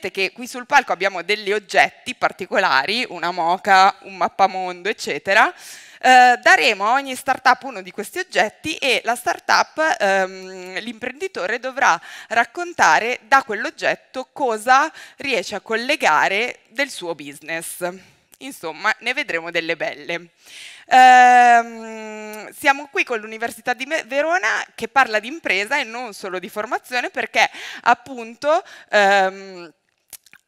Vedete che qui sul palco abbiamo degli oggetti particolari, una moca, un mappamondo, eccetera. Eh, daremo a ogni startup uno di questi oggetti e la startup, ehm, l'imprenditore dovrà raccontare da quell'oggetto cosa riesce a collegare del suo business. Insomma, ne vedremo delle belle. Eh, siamo qui con l'Università di Verona che parla di impresa e non solo di formazione perché appunto... Ehm,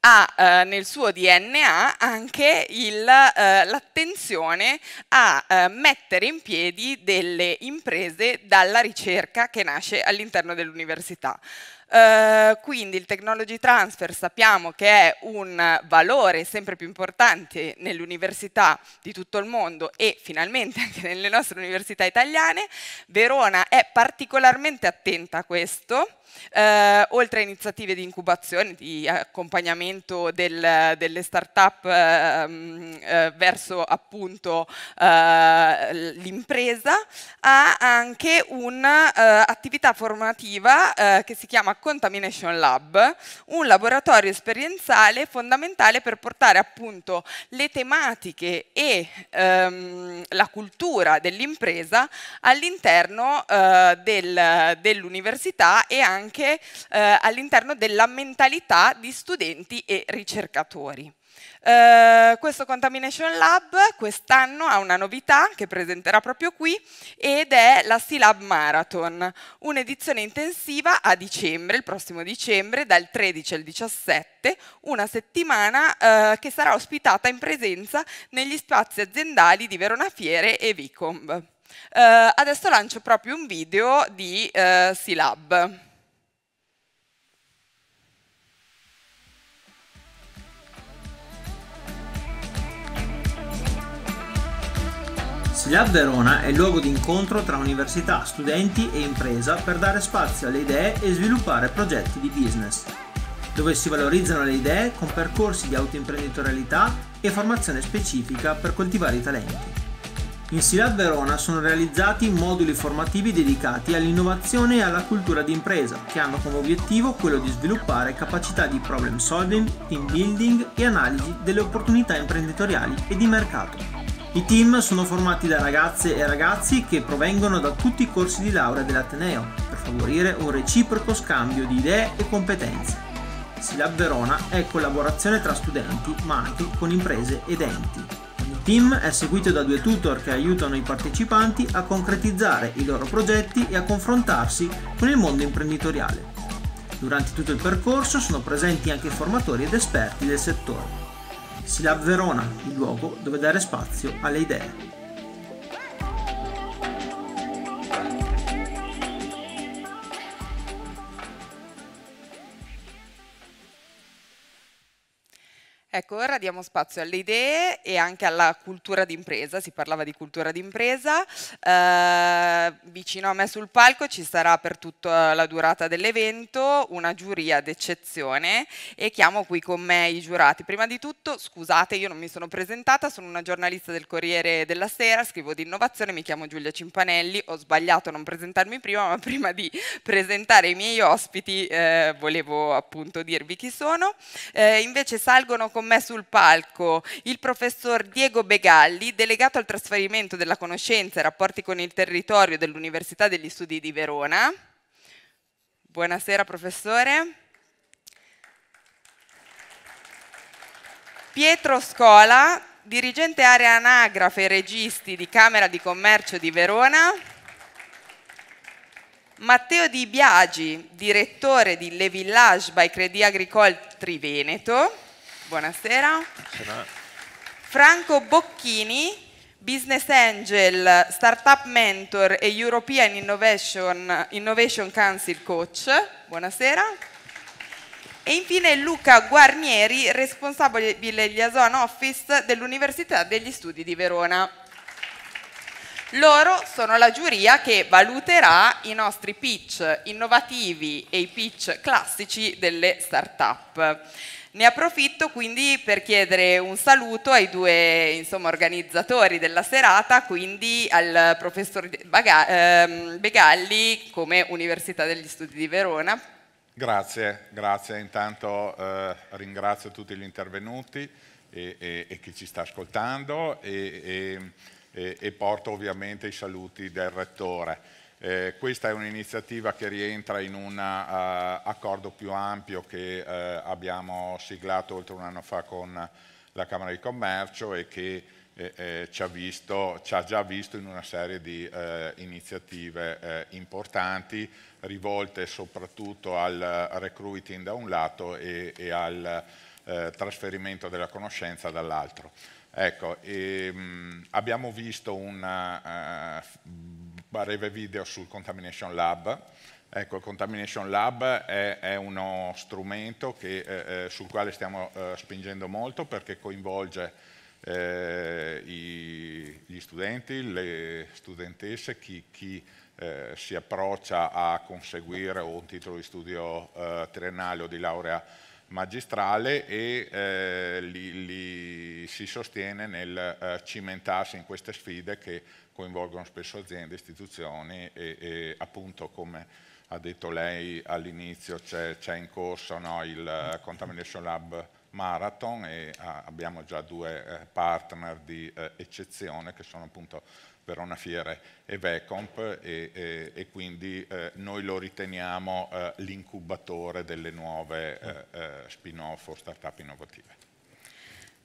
ha eh, nel suo DNA anche eh, l'attenzione eh, a eh, mettere in piedi delle imprese dalla ricerca che nasce all'interno dell'università. Uh, quindi il technology transfer sappiamo che è un valore sempre più importante nell'università di tutto il mondo e finalmente anche nelle nostre università italiane. Verona è particolarmente attenta a questo eh, oltre a iniziative di incubazione, di accompagnamento del, delle start-up ehm, eh, verso appunto eh, l'impresa, ha anche un'attività eh, formativa eh, che si chiama Contamination Lab, un laboratorio esperienziale fondamentale per portare appunto le tematiche e ehm, la cultura dell'impresa all'interno eh, del, dell'università e anche anche eh, all'interno della mentalità di studenti e ricercatori. Uh, questo Contamination Lab quest'anno ha una novità che presenterà proprio qui ed è la C-Lab Marathon, un'edizione intensiva a dicembre, il prossimo dicembre, dal 13 al 17, una settimana uh, che sarà ospitata in presenza negli spazi aziendali di Verona Fiere e Vicomb. Uh, adesso lancio proprio un video di C-Lab. Silab Verona è il luogo di incontro tra università, studenti e impresa per dare spazio alle idee e sviluppare progetti di business, dove si valorizzano le idee con percorsi di autoimprenditorialità e formazione specifica per coltivare i talenti. In SILAB Verona sono realizzati moduli formativi dedicati all'innovazione e alla cultura di impresa, che hanno come obiettivo quello di sviluppare capacità di problem solving, team building e analisi delle opportunità imprenditoriali e di mercato. I team sono formati da ragazze e ragazzi che provengono da tutti i corsi di laurea dell'Ateneo per favorire un reciproco scambio di idee e competenze. Silab Verona è collaborazione tra studenti ma anche con imprese ed enti. Il team è seguito da due tutor che aiutano i partecipanti a concretizzare i loro progetti e a confrontarsi con il mondo imprenditoriale. Durante tutto il percorso sono presenti anche formatori ed esperti del settore si dà Verona, il luogo dove dare spazio alle idee. Ecco, ora diamo spazio alle idee e anche alla cultura d'impresa, si parlava di cultura d'impresa, eh, vicino a me sul palco ci sarà per tutta eh, la durata dell'evento una giuria d'eccezione e chiamo qui con me i giurati. Prima di tutto, scusate, io non mi sono presentata, sono una giornalista del Corriere della Sera, scrivo di innovazione, mi chiamo Giulia Cimpanelli, ho sbagliato a non presentarmi prima, ma prima di presentare i miei ospiti eh, volevo appunto dirvi chi sono. Eh, invece salgono con me me sul palco il professor Diego Begalli, delegato al trasferimento della conoscenza e rapporti con il territorio dell'Università degli Studi di Verona. Buonasera professore. Pietro Scola, dirigente area anagrafe e registi di Camera di Commercio di Verona. Matteo Di Biagi, direttore di Le Village by Credit Agricole Triveneto. Buonasera. Buonasera. Franco Bocchini, Business Angel, Startup Mentor e European Innovation, Innovation Council Coach. Buonasera. E infine Luca Guarnieri, responsabile degli Ason Office dell'Università degli Studi di Verona. Loro sono la giuria che valuterà i nostri pitch innovativi e i pitch classici delle start-up. Ne approfitto quindi per chiedere un saluto ai due insomma, organizzatori della serata, quindi al professor ehm, Begalli come Università degli Studi di Verona. Grazie, grazie. Intanto eh, ringrazio tutti gli intervenuti e, e, e, chi ci sta ascoltando e, e porto ovviamente i saluti del Rettore. Eh, questa è un'iniziativa che rientra in un uh, accordo più ampio che uh, abbiamo siglato oltre un anno fa con la Camera di Commercio e che eh, eh, ci, ha visto, ci, ha già visto in una serie di eh, iniziative eh, importanti rivolte soprattutto al recruiting da un lato e, e al trasferimento della conoscenza dall'altro. Ecco, e, ehm, mh, abbiamo visto una, uh, breve video sul Contamination Lab. Ecco, il Contamination Lab è, è uno strumento che, eh, eh, sul quale stiamo eh, spingendo molto perché coinvolge eh, i, gli studenti, le studentesse, chi, chi eh, si approccia a conseguire un titolo di studio eh, triennale o di laurea magistrale e li, li si sostiene nel cimentarsi in queste sfide che coinvolgono spesso aziende, istituzioni e, e appunto come ha detto lei all'inizio c'è, in corso no, il eh, Contamination Lab Marathon e ah, abbiamo già due eh, partner di eh, eccezione che sono appunto Verona Fiere e Vecomp e, e, e quindi eh, noi lo riteniamo eh, l'incubatore delle nuove eh, spin-off o start-up innovative.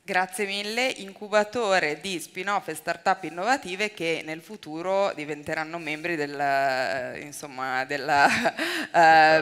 Grazie mille, incubatore di spin-off e start-up innovative che nel futuro diventeranno membri del eh, insomma, della,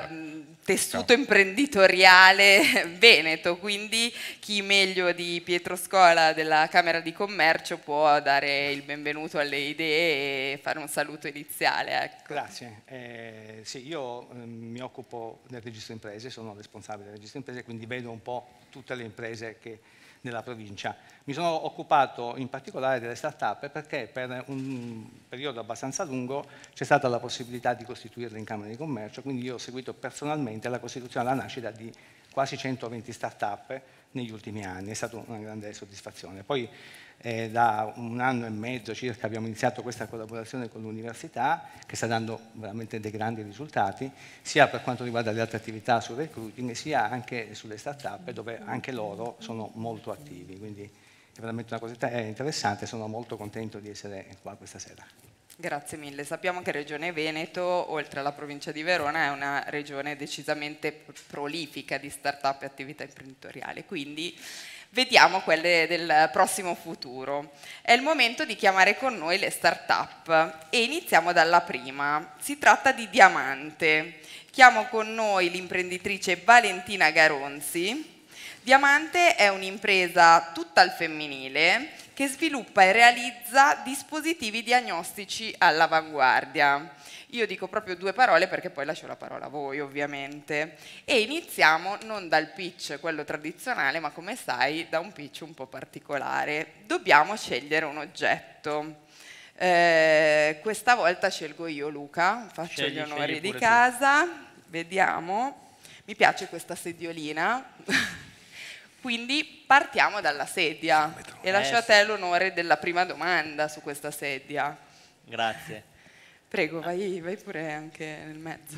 uh, tessuto imprenditoriale veneto, quindi chi meglio di Pietro Scola della Camera di Commercio può dare il benvenuto alle idee e fare un saluto iniziale. Ecco. Grazie, eh, sì, io ehm, mi occupo del registro imprese, sono responsabile del registro imprese, quindi vedo un po' tutte le imprese che nella provincia. Mi sono occupato in particolare delle start-up perché per un periodo abbastanza lungo c'è stata la possibilità di costituirle in Camera di Commercio, quindi io ho seguito personalmente la costituzione e la nascita di quasi 120 start-up negli ultimi anni, è stata una grande soddisfazione. Poi eh, da un anno e mezzo circa abbiamo iniziato questa collaborazione con l'università che sta dando veramente dei grandi risultati, sia per quanto riguarda le altre attività sul recruiting, sia anche sulle start-up dove anche loro sono molto attivi. Quindi è veramente una cosa interessante, sono molto contento di essere qua questa sera. Grazie mille. Sappiamo che Regione Veneto, oltre alla provincia di Verona, è una regione decisamente prolifica di start-up e attività imprenditoriale, quindi vediamo quelle del prossimo futuro. È il momento di chiamare con noi le start-up e iniziamo dalla prima. Si tratta di Diamante. Chiamo con noi l'imprenditrice Valentina Garonzi. Diamante è un'impresa tutta al femminile che sviluppa e realizza dispositivi diagnostici all'avanguardia. Io dico proprio due parole perché poi lascio la parola a voi ovviamente. E iniziamo non dal pitch, quello tradizionale, ma come sai da un pitch un po' particolare. Dobbiamo scegliere un oggetto. Eh, questa volta scelgo io Luca, faccio scegli, gli onori di casa, tu. vediamo. Mi piace questa sediolina, quindi partiamo dalla sedia e lascio a eh, te l'onore della prima domanda su questa sedia. Grazie. Prego, vai, vai pure anche nel mezzo.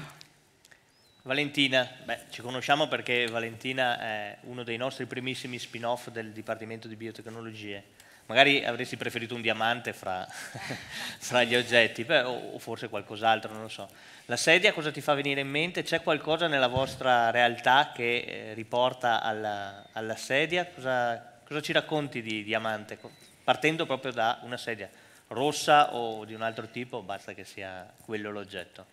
Valentina, beh, ci conosciamo perché Valentina è uno dei nostri primissimi spin-off del Dipartimento di Biotecnologie. Magari avresti preferito un diamante fra, fra gli oggetti, beh, o, forse qualcos'altro, non lo so. La sedia cosa ti fa venire in mente? C'è qualcosa nella vostra realtà che eh, riporta alla, alla sedia? Cosa, cosa, ci racconti di diamante? Partendo proprio da una sedia rossa o di un altro tipo, basta che sia quello l'oggetto.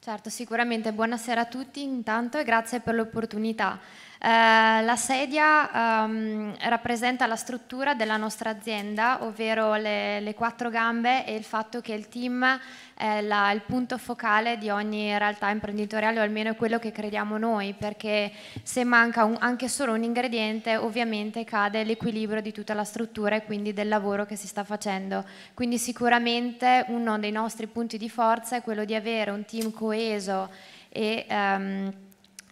Certo, sicuramente. Buonasera a tutti intanto e grazie per l'opportunità. Eh, la sedia ehm, rappresenta la struttura della nostra azienda, ovvero le, le, quattro gambe e il fatto che il team è la, il punto focale di ogni realtà imprenditoriale, o almeno è quello che crediamo noi, perché se manca un, anche solo un ingrediente ovviamente cade l'equilibrio di tutta la struttura e quindi del lavoro che si sta facendo. Quindi sicuramente uno dei nostri punti di forza è quello di avere un team coeso e... Ehm,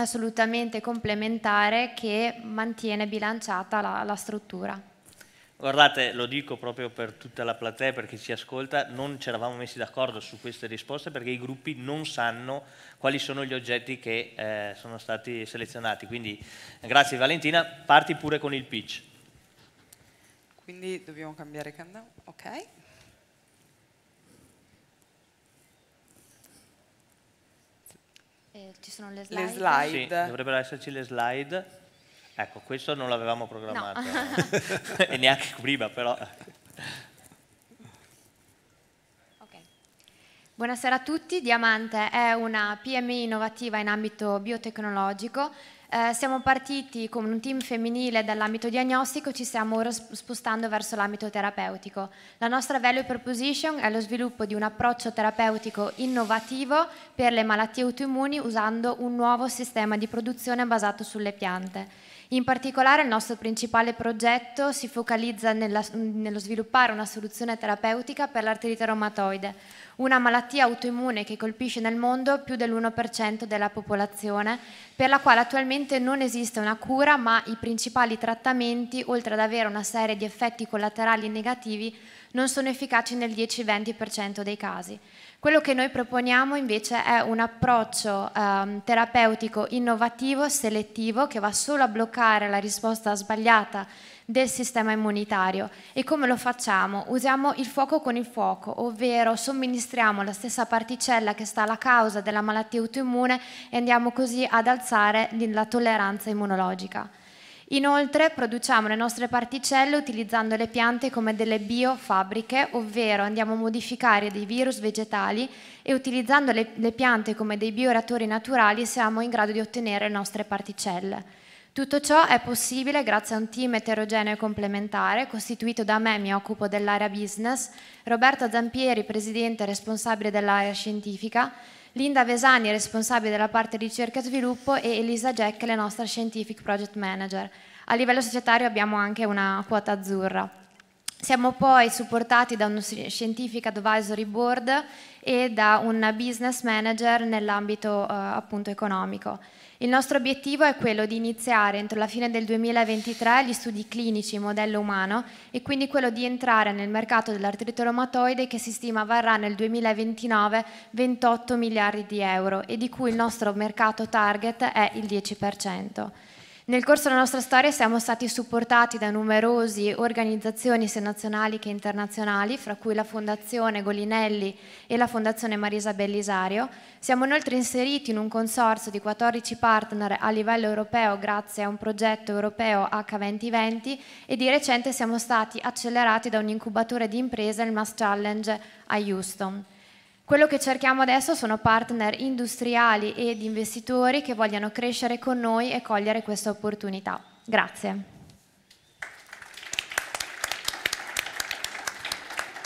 assolutamente complementare che mantiene bilanciata la, la struttura. Guardate, lo dico proprio per tutta la platea, per chi ci ascolta, non ci eravamo messi d'accordo su queste risposte perché i gruppi non sanno quali sono gli oggetti che eh, sono stati selezionati. Quindi grazie Valentina, parti pure con il pitch. Quindi dobbiamo cambiare canale, ok? ci sono le slide? Le slide. Sì, dovrebbero esserci le slide. Ecco, questo non l'avevamo programmato. No. e neanche prima, però. Buonasera a tutti, Diamante è una PMI innovativa in ambito biotecnologico eh, siamo partiti con un team femminile dall'ambito diagnostico, e ci stiamo ora spostando verso l'ambito terapeutico. La nostra value proposition è lo sviluppo di un approccio terapeutico innovativo per le malattie autoimmuni usando un nuovo sistema di produzione basato sulle piante. In particolare il nostro principale progetto si focalizza nella, nello sviluppare una soluzione terapeutica per l'artrite reumatoide, una malattia autoimmune che colpisce nel mondo più dell'1% della popolazione, per la quale attualmente non esiste una cura, ma i principali trattamenti, oltre ad avere una serie di effetti collaterali negativi, non sono efficaci nel 10-20% dei casi. Quello che noi proponiamo invece è un approccio ehm, terapeutico innovativo, selettivo, che va solo a bloccare la risposta sbagliata del sistema immunitario. E come lo facciamo? Usiamo il fuoco con il fuoco, ovvero somministriamo la stessa particella che sta alla causa della malattia autoimmune e andiamo così ad alzare la tolleranza immunologica. Inoltre produciamo le nostre particelle utilizzando le piante come delle biofabbriche, ovvero andiamo a modificare dei virus vegetali e utilizzando le, le piante come dei bioreattori naturali siamo in grado di ottenere le nostre particelle. Tutto ciò è possibile grazie a un team eterogeneo e complementare costituito da me, mi occupo dell'area business, Roberto Zampieri, presidente e responsabile dell'area scientifica, Linda Vesani, responsabile della parte ricerca e sviluppo, e Elisa Jack, la nostra Scientific Project Manager. A livello societario abbiamo anche una quota azzurra. Siamo poi supportati da uno Scientific Advisory Board e da un Business Manager nell'ambito eh, appunto economico. Il nostro obiettivo è quello di iniziare entro la fine del 2023 gli studi clinici in modello umano e quindi quello di entrare nel mercato dell'artrite reumatoide che si stima varrà nel 2029 28 miliardi di euro e di cui il nostro mercato target è il 10%. Nel corso della nostra storia siamo stati supportati da numerose organizzazioni sia nazionali che internazionali, fra cui la Fondazione Golinelli e la Fondazione Marisa Bellisario. Siamo inoltre inseriti in un consorzio di 14 partner a livello europeo grazie a un progetto europeo H2020 e di recente siamo stati accelerati da un incubatore di imprese, il Mass Challenge a Houston. Quello che cerchiamo adesso sono partner industriali ed investitori che vogliano crescere con noi e cogliere questa opportunità. Grazie.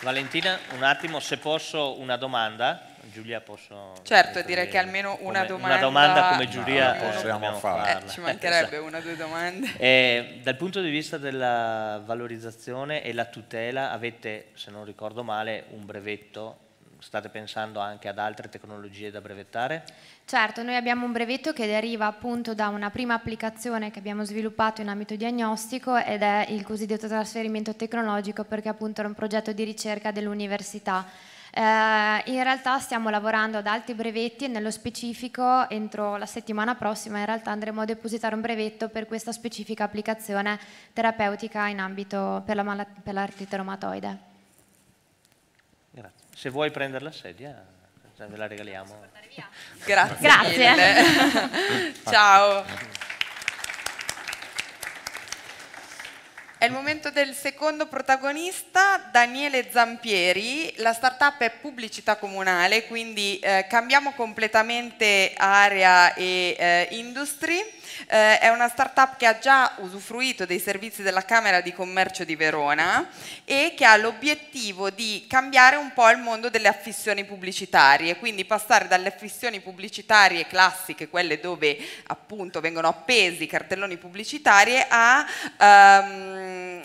Valentina, un attimo, se posso una domanda. Giulia posso... Certo, direi che almeno una come, domanda... Una domanda come Giulia no, possiamo fare. Eh, ci mancherebbe una o due domande. E, eh, dal punto di vista della valorizzazione e la tutela avete, se non ricordo male, un brevetto state pensando anche ad altre tecnologie da brevettare? Certo, noi abbiamo un brevetto che deriva appunto da una prima applicazione che abbiamo sviluppato in ambito diagnostico ed è il cosiddetto trasferimento tecnologico perché appunto era un progetto di ricerca dell'università. Eh, in realtà stiamo lavorando ad altri brevetti e nello specifico entro la settimana prossima in realtà andremo a depositare un brevetto per questa specifica applicazione terapeutica in ambito per l'artrite la per reumatoide. Grazie se vuoi prendere la sedia, ve la regaliamo. Grazie. Grazie. Ciao. È il momento del secondo protagonista, Daniele Zampieri. La startup è pubblicità comunale, quindi eh, cambiamo completamente area e eh, industry. Eh, è una startup che ha già usufruito dei servizi della Camera di Commercio di Verona e che ha l'obiettivo di cambiare un po' il mondo delle affissioni pubblicitarie, quindi passare dalle affissioni pubblicitarie classiche, quelle dove appunto vengono appesi i cartelloni pubblicitari, a... Um,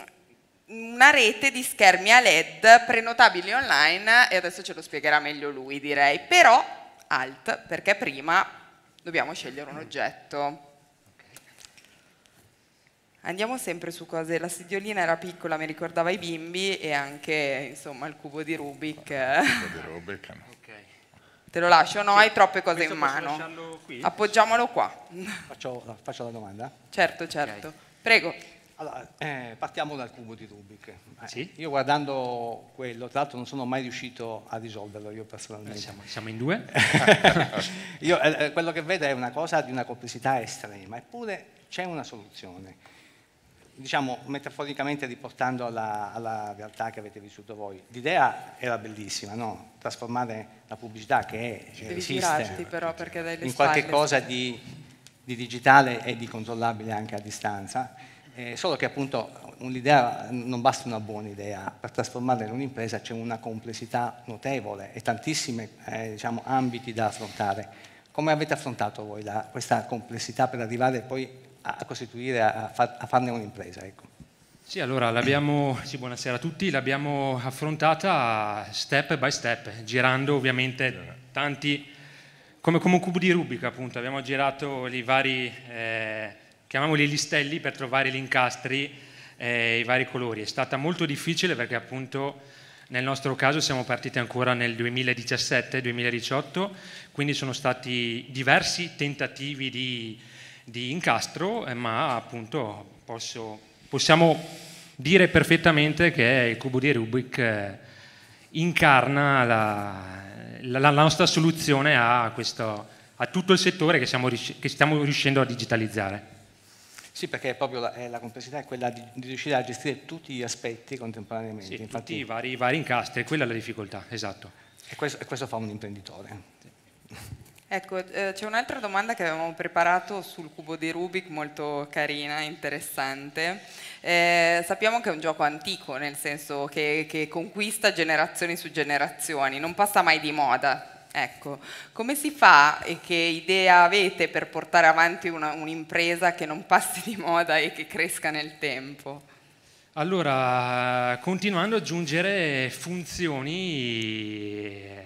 una rete di schermi a LED prenotabili online e adesso ce lo spiegherà meglio lui direi, però alt perché prima dobbiamo scegliere un oggetto. Andiamo sempre su cose, la sediolina era piccola, mi ricordava i bimbi e anche insomma il cubo di Rubik. Il cubo di Rubik. Okay. Te lo lascio, no? Sì. Hai troppe cose Questo in mano. Qui? Appoggiamolo qua. Faccio, faccio, la domanda? Certo, certo. Okay. Prego. Allora, eh, partiamo dal cubo di Rubik. Eh, sì? Io guardando quello, tra l'altro non sono mai riuscito a risolverlo io personalmente. Eh, siamo, siamo, in due? io, eh, eh, quello che vedo è una cosa di una complessità estrema, eppure c'è una soluzione diciamo metaforicamente riportando alla, alla, realtà che avete vissuto voi, l'idea era bellissima, no? trasformare la pubblicità che è, Devi esiste però perché dai in qualche spalle. cosa di, di, digitale e di controllabile anche a distanza, eh, solo che appunto non basta una buona idea, per trasformarla in un'impresa c'è una complessità notevole e tantissimi eh, diciamo, ambiti da affrontare. Come avete affrontato voi la, questa complessità per arrivare poi a costituire, a, far, a farne un'impresa. Ecco. Sì, allora, sì, buonasera a tutti, l'abbiamo affrontata step by step, girando ovviamente tanti, come, come un cubo di Rubik appunto, abbiamo girato i vari, eh, chiamiamoli listelli per trovare gli incastri, eh, i vari colori. È stata molto difficile perché appunto nel nostro caso siamo partiti ancora nel 2017-2018, quindi sono stati diversi tentativi di di incastro, eh, ma appunto posso, possiamo dire perfettamente che il cubo di Rubik eh, incarna la, la, la nostra soluzione a, questo, a, tutto il settore che, siamo, che stiamo riuscendo a digitalizzare. Sì, perché proprio la, eh, la, complessità è quella di, di, riuscire a gestire tutti gli aspetti contemporaneamente. Sì, Infatti, i vari, vari incastri, quella è la difficoltà, esatto. E questo, e questo fa un imprenditore. Sì. Ecco, eh, c'è un'altra domanda che avevamo preparato sul cubo di Rubik, molto carina, interessante. Eh, sappiamo che è un gioco antico, nel senso che, che, conquista generazioni su generazioni, non passa mai di moda. Ecco, come si fa e che idea avete per portare avanti un'impresa che non passi di moda e che cresca nel tempo? Allora, continuando ad aggiungere funzioni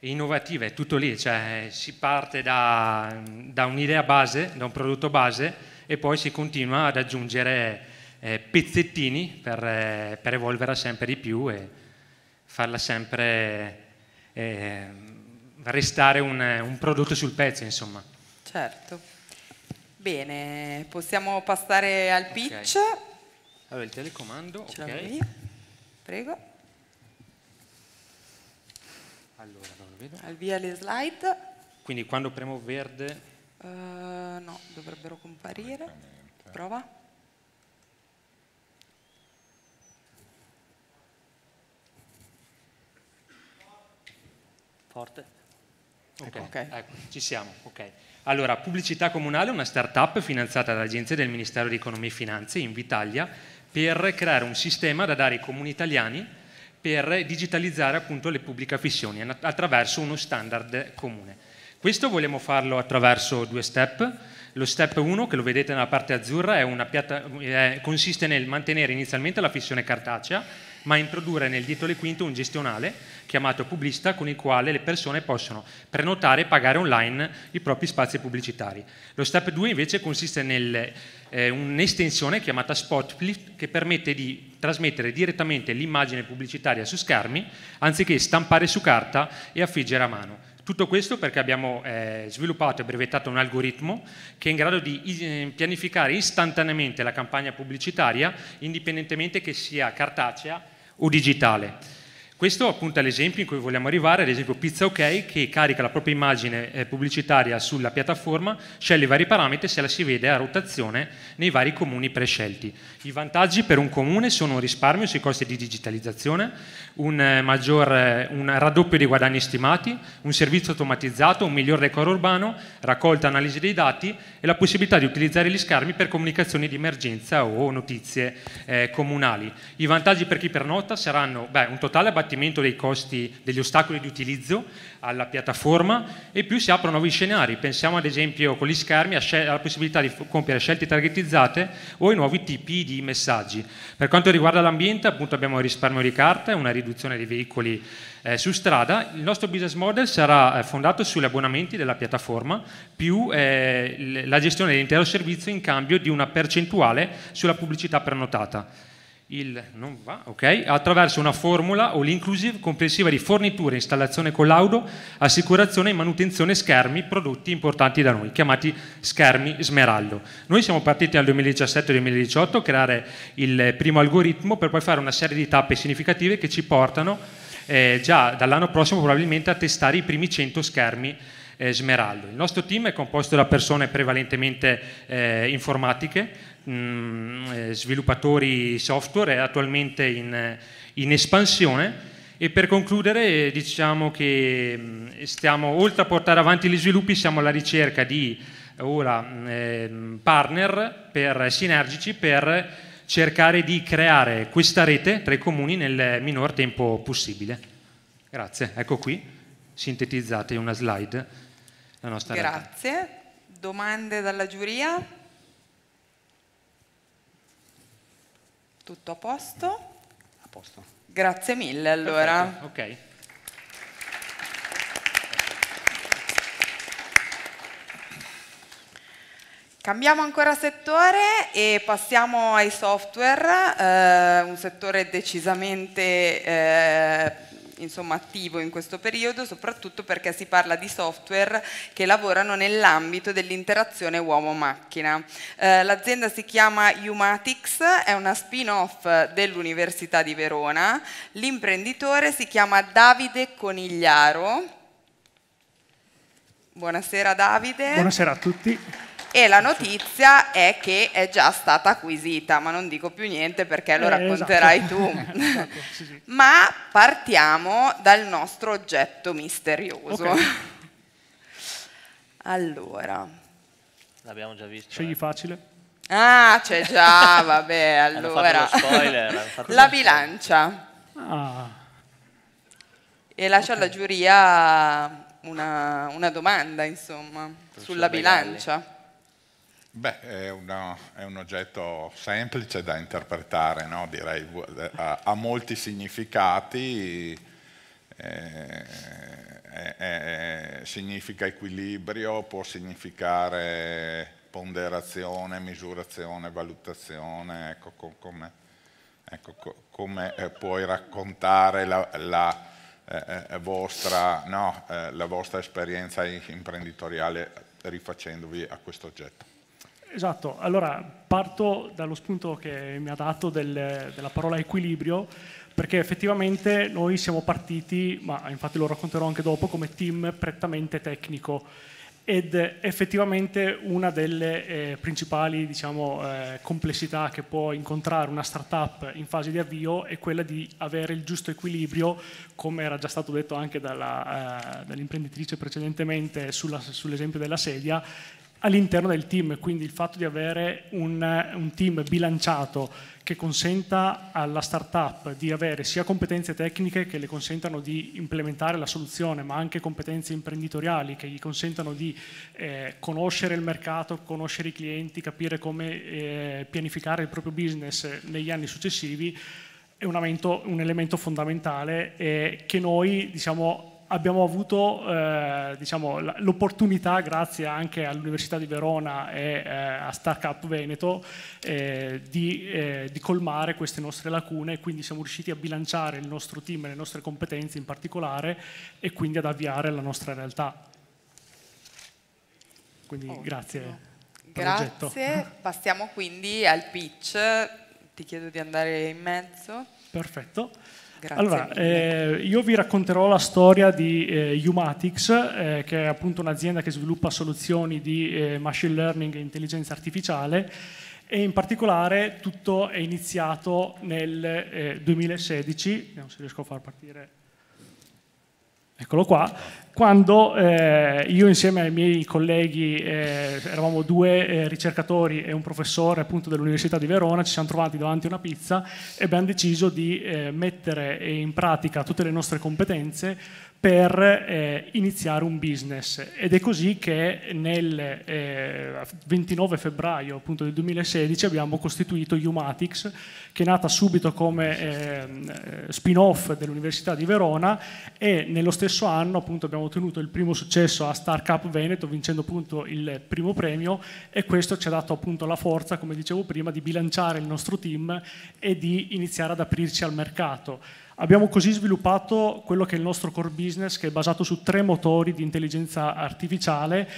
innovativa, è tutto lì, cioè si parte da, da un'idea base, da un prodotto base e poi si continua ad aggiungere eh, pezzettini per, eh, per, evolverla sempre di più e farla sempre eh, restare un, un prodotto sul pezzo, insomma. Certo. Bene, possiamo passare al pitch. Okay. Allora, il telecomando, Ce ok. Prego. Allora. Al via le slide. Quindi quando premo verde... Uh, no, dovrebbero comparire. Prova. Forte. Okay. Okay. Ecco, ci siamo. Okay. Allora, Pubblicità Comunale è una start-up finanziata dall'Agenzia del Ministero di Economia e Finanze in Vitalia per creare un sistema da dare ai comuni italiani per digitalizzare appunto le pubbliche affissioni attraverso uno standard comune. Questo vogliamo farlo attraverso due step. Lo step 1, che lo vedete nella parte azzurra, piatta, eh, consiste nel mantenere inizialmente la fissione cartacea ma introdurre nel dietro le quinte un gestionale chiamato pubblicista con il quale le persone possono prenotare e pagare online i propri spazi pubblicitari. Lo step 2 invece consiste in eh, un'estensione chiamata Spotflip che permette di trasmettere direttamente l'immagine pubblicitaria su schermi anziché stampare su carta e affiggere a mano. Tutto questo perché abbiamo eh, sviluppato e brevettato un algoritmo che è in grado di eh, pianificare istantaneamente la campagna pubblicitaria indipendentemente che sia cartacea o digitale. Questo appunto è l'esempio in cui vogliamo arrivare, ad esempio Pizza OK che carica la propria immagine eh, pubblicitaria sulla piattaforma, sceglie i vari parametri e se la si vede a rotazione nei vari comuni prescelti. I vantaggi per un comune sono un risparmio sui costi di digitalizzazione, un, eh, maggior, eh, un raddoppio dei guadagni stimati, un servizio automatizzato, un miglior decoro urbano, raccolta e analisi dei dati e la possibilità di utilizzare gli scarmi per comunicazioni di emergenza o notizie comunali. I vantaggi per chi pernota saranno beh, un totale abbattimento abbattimento dei costi, degli ostacoli di utilizzo alla piattaforma e più si aprono nuovi scenari. Pensiamo ad esempio con gli schermi alla possibilità di compiere scelte targetizzate o ai nuovi tipi di messaggi. Per quanto riguarda l'ambiente, appunto abbiamo il risparmio di carta e una riduzione dei veicoli eh, su strada. Il nostro business model sarà eh, fondato sugli abbonamenti della piattaforma più eh, la gestione dell'intero servizio in cambio di una percentuale sulla pubblicità prenotata il, va, okay, attraverso una formula all inclusive complessiva di forniture, installazione collaudo, assicurazione e manutenzione schermi prodotti importanti da noi, chiamati schermi smeraldo. Noi siamo partiti nel 2017-2018 a creare il primo algoritmo per poi fare una serie di tappe significative che ci portano eh, già dall'anno prossimo probabilmente a testare i primi 100 schermi eh, smeraldo. Il nostro team è composto da persone prevalentemente eh, informatiche, Mm, eh, sviluppatori software, è attualmente in, in espansione. E per concludere diciamo che mm, stiamo, oltre a portare avanti gli sviluppi, siamo alla ricerca di ora, mm, ehm, partner per, eh, sinergici per cercare di creare questa rete tra i comuni nel minor tempo possibile. Grazie, ecco qui, sintetizzate in una slide la nostra Grazie. realtà. Grazie, domande dalla giuria? Tutto a posto? A posto. Grazie mille allora. Perfetto. Ok. Cambiamo ancora settore e passiamo ai software, eh, un settore decisamente eh, insomma, attivo in questo periodo, soprattutto perché si parla di software che lavorano nell'ambito dell'interazione uomo-macchina. Eh, l'azienda si chiama Humatics, è una spin-off dell'Università di Verona, l'imprenditore si chiama Davide Conigliaro. Buonasera Davide. Buonasera a tutti e la notizia è che è già stata acquisita, ma non dico più niente perché lo eh, esatto. racconterai tu. Eh, esatto, ma partiamo dal nostro oggetto misterioso. Okay. allora. L'abbiamo già visto. Scegli eh. facile. Ah, c'è già, vabbè, allora. Spoiler, la bilancia. Ah. E lascia alla giuria una, una, domanda, insomma, sulla bilancia. Beh, è, una, è, un oggetto semplice da interpretare, no? direi, ha, ha, molti significati, eh, eh, significa equilibrio, può significare ponderazione, misurazione, valutazione, ecco, co come, ecco co come eh, puoi raccontare la, la, eh, eh, vostra, no, la vostra esperienza imprenditoriale rifacendovi a questo oggetto. Esatto, allora parto dallo spunto che mi ha dato del, della parola equilibrio, perché effettivamente noi siamo partiti, ma infatti lo racconterò anche dopo, come team prettamente tecnico ed effettivamente una delle eh, principali diciamo, eh, complessità che può incontrare una startup in fase di avvio è quella di avere il giusto equilibrio, come era già stato detto anche dalla, eh, dall'imprenditrice precedentemente sulla, sull'esempio della sedia, all'interno del team, quindi il fatto di avere un, un, team bilanciato che consenta alla startup di avere sia competenze tecniche che le consentano di implementare la soluzione, ma anche competenze imprenditoriali che gli consentano di eh, conoscere il mercato, conoscere i clienti, capire come eh, pianificare il proprio business negli anni successivi, è un, aumento, un elemento fondamentale eh, che noi diciamo, abbiamo avuto eh, diciamo, l'opportunità, grazie anche all'Università di Verona e eh, a Startup Veneto, eh, di, eh, di, colmare queste nostre lacune e quindi siamo riusciti a bilanciare il nostro team e le nostre competenze in particolare e quindi ad avviare la nostra realtà. Quindi Ottimo. grazie. Grazie, passiamo quindi al pitch, ti chiedo di andare in mezzo. Perfetto. Grazie allora, eh, io vi racconterò la storia di eh, Umatics, eh, che è appunto un'azienda che sviluppa soluzioni di eh, machine learning e intelligenza artificiale e in particolare tutto è iniziato nel 2016, eh, vediamo se riesco a far partire eccolo qua, quando eh, io insieme ai miei colleghi, eh, eravamo due eh, ricercatori e un professore appunto dell'Università di Verona, ci siamo trovati davanti a una pizza e abbiamo deciso di eh, mettere in pratica tutte le nostre competenze per eh, iniziare un business ed è così che nel eh, 29 febbraio appunto, del 2016 abbiamo costituito Humatics che è nata subito come eh, spin-off dell'Università di Verona e nello stesso anno appunto, abbiamo ottenuto il primo successo a Startup Veneto vincendo appunto, il primo premio e questo ci ha dato appunto, la forza come dicevo prima di bilanciare il nostro team e di iniziare ad aprirci al mercato. Abbiamo così sviluppato quello che è il nostro core business, che è basato su tre motori di intelligenza artificiale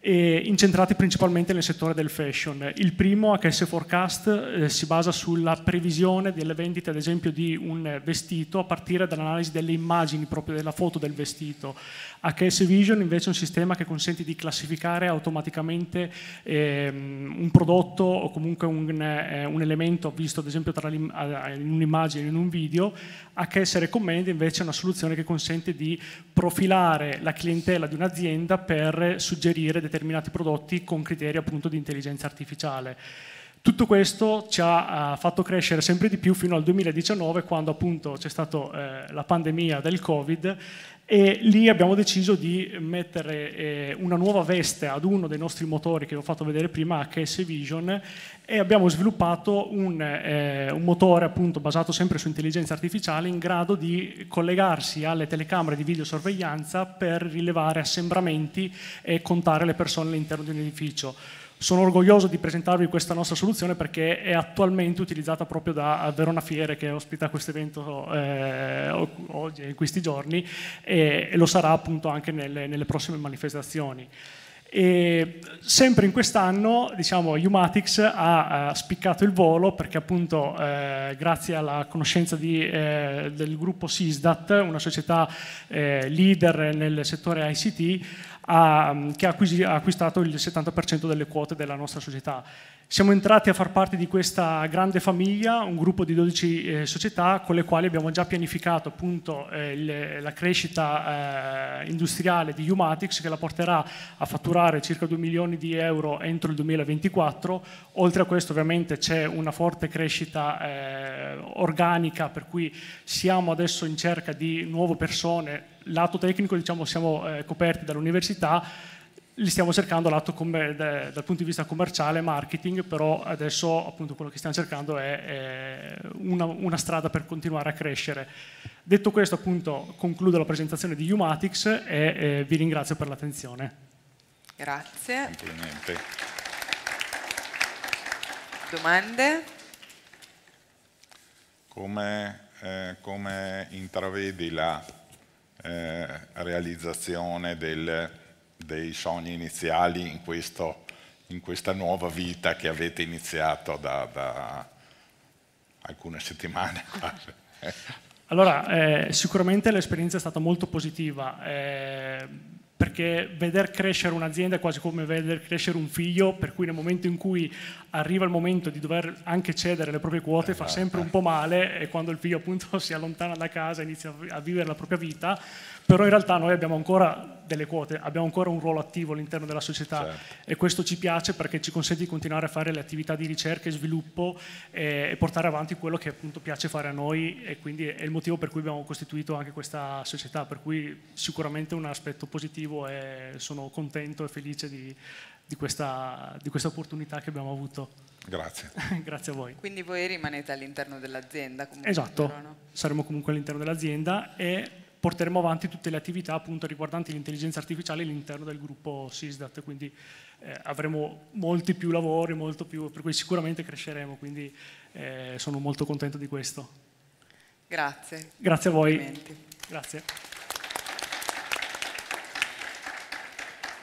incentrati principalmente nel settore del fashion. Il primo, HS Forecast, eh, si basa sulla previsione delle vendite, ad esempio, di un vestito a partire dall'analisi delle immagini, proprio della foto del vestito. HS Vision invece è un sistema che consente di classificare automaticamente eh, un prodotto o comunque un, eh, un, elemento visto ad esempio tra in un'immagine, in un video, a che essere commenda invece è una soluzione che consente di profilare la clientela di un'azienda per suggerire determinati prodotti con criteri appunto di intelligenza artificiale. Tutto questo ci ha fatto crescere sempre di più fino al 2019 quando appunto c'è stata eh, la pandemia del Covid e lì abbiamo deciso di mettere eh, una nuova veste ad uno dei nostri motori che vi ho fatto vedere prima, HS Vision, e abbiamo sviluppato un, eh, un motore appunto, basato sempre su intelligenza artificiale in grado di collegarsi alle telecamere di videosorveglianza per rilevare assembramenti e contare le persone all'interno di un edificio. Sono orgoglioso di presentarvi questa nostra soluzione perché è attualmente utilizzata proprio da Verona Fiere che ospita questo evento eh, oggi, in questi giorni e, e, lo sarà appunto anche nelle, nelle prossime manifestazioni. E sempre in quest'anno, diciamo, Humatics ha uh, spiccato il volo perché appunto eh, grazie alla conoscenza di, eh, del gruppo SISDAT, una società eh, leader nel settore ICT, Mm, ha, che ha acquistato il 70% delle quote della nostra società. Siamo entrati a far parte di questa grande famiglia, un gruppo di 12 eh, società con le quali abbiamo già pianificato appunto, eh, le, la crescita eh, industriale di Humatics che la porterà a fatturare circa 2 milioni di euro entro il 2024. Oltre a questo ovviamente c'è una forte crescita eh, organica per cui siamo adesso in cerca di nuove persone lato tecnico diciamo, siamo eh, coperti dall'università, li stiamo cercando lato come, eh, de, dal punto di vista commerciale, marketing, però adesso appunto quello che stiamo cercando è, è una, una, strada per continuare a crescere. Detto questo appunto concludo la presentazione di Humatics e eh, vi ringrazio per l'attenzione. Grazie. Domande? Come, eh, come intravedi la eh, realizzazione del, dei sogni iniziali in, questo, in, questa nuova vita che avete iniziato da, da alcune settimane quasi. Allora, eh, sicuramente l'esperienza è stata molto positiva. Eh, perché veder crescere un'azienda è quasi come veder crescere un figlio, per cui nel momento in cui arriva il momento di dover anche cedere le proprie quote fa esatto. sempre un po' male e quando il figlio appunto si allontana da casa inizia a vivere la propria vita, però in realtà noi abbiamo ancora delle quote, abbiamo ancora un ruolo attivo all'interno della società certo. e questo ci piace perché ci consente di continuare a fare le attività di ricerca e sviluppo e, eh, e portare avanti quello che appunto piace fare a noi e quindi è il motivo per cui abbiamo costituito anche questa società, per cui sicuramente un aspetto positivo e sono contento e felice di, di, questa, di questa opportunità che abbiamo avuto. Grazie. Grazie a voi. Quindi voi rimanete all'interno dell'azienda? Esatto, però, no? saremo comunque all'interno dell'azienda e porteremo avanti tutte le attività appunto, riguardanti l'intelligenza artificiale all'interno del gruppo SISDAT, quindi eh, avremo molti più lavori, molto più, per cui sicuramente cresceremo, quindi eh, sono molto contento di questo. Grazie. Grazie a voi. Grazie.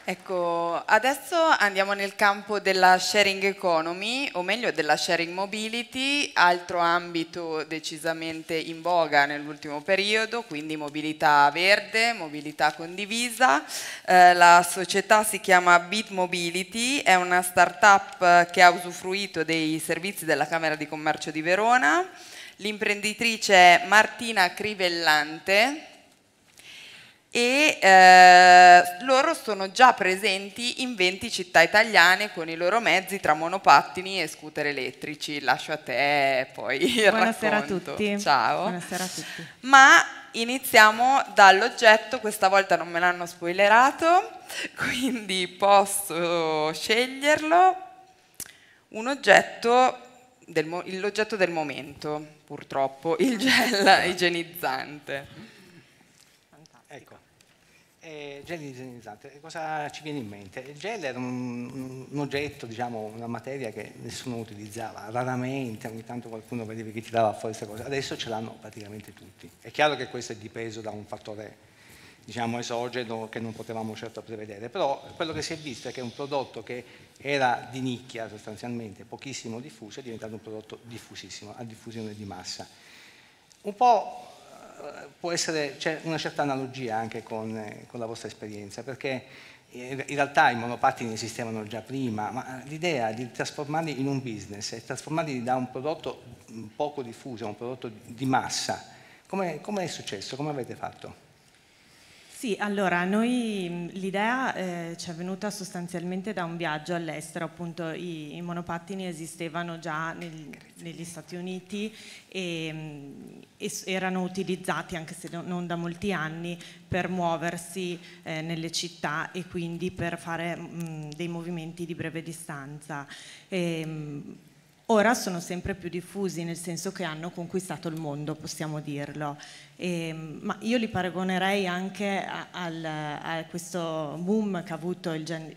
Ecco, adesso andiamo nel campo della sharing economy, o meglio della sharing mobility, altro ambito decisamente in voga nell'ultimo periodo, quindi mobilità verde, mobilità condivisa. Eh, la società si chiama Bit Mobility, è una start-up che ha usufruito dei servizi della Camera di Commercio di Verona. L'imprenditrice è Martina Crivellante, e eh, loro sono già presenti in 20 città italiane con i loro mezzi tra monopattini e scooter elettrici. Lascio a te poi il Buonasera racconto. a tutti. Ciao. Buonasera a tutti. Ma iniziamo dall'oggetto, questa volta non me l'hanno spoilerato, quindi posso sceglierlo. Un oggetto l'oggetto del momento, purtroppo, il gel igienizzante eh, gel igienizzante, esatto. cosa ci viene in mente? Il gel era un, un oggetto, diciamo, una materia che nessuno utilizzava, raramente, ogni tanto qualcuno vedeva che tirava fuori questa cosa, adesso ce l'hanno praticamente tutti. È chiaro che questo è dipeso da un fattore diciamo esogeno che non potevamo certo prevedere, però quello che si è visto è che un prodotto che era di nicchia sostanzialmente, pochissimo diffuso, è diventato un prodotto diffusissimo, a diffusione di massa. Un po' Eh, può essere, c'è una certa analogia anche con, eh, con, la vostra esperienza, perché in realtà i monopattini esistevano già prima, ma l'idea di trasformarli in un business e trasformarli da un prodotto mm, poco diffuso a un prodotto di massa, come, come è successo? Come avete fatto? Sì, allora noi mm, l'idea eh, ci è venuta sostanzialmente da un viaggio all'estero, appunto i, i monopattini esistevano già nel, negli Stati Uniti e, mm, e, erano utilizzati, anche se non da molti anni, per muoversi eh, nelle città e quindi per fare mh, mm, dei movimenti di breve distanza. E, ehm, mh, ora sono sempre più diffusi, nel senso che hanno conquistato il mondo, possiamo dirlo. E, ehm, ma io li paragonerei anche a, al, a questo boom che ha avuto il gen,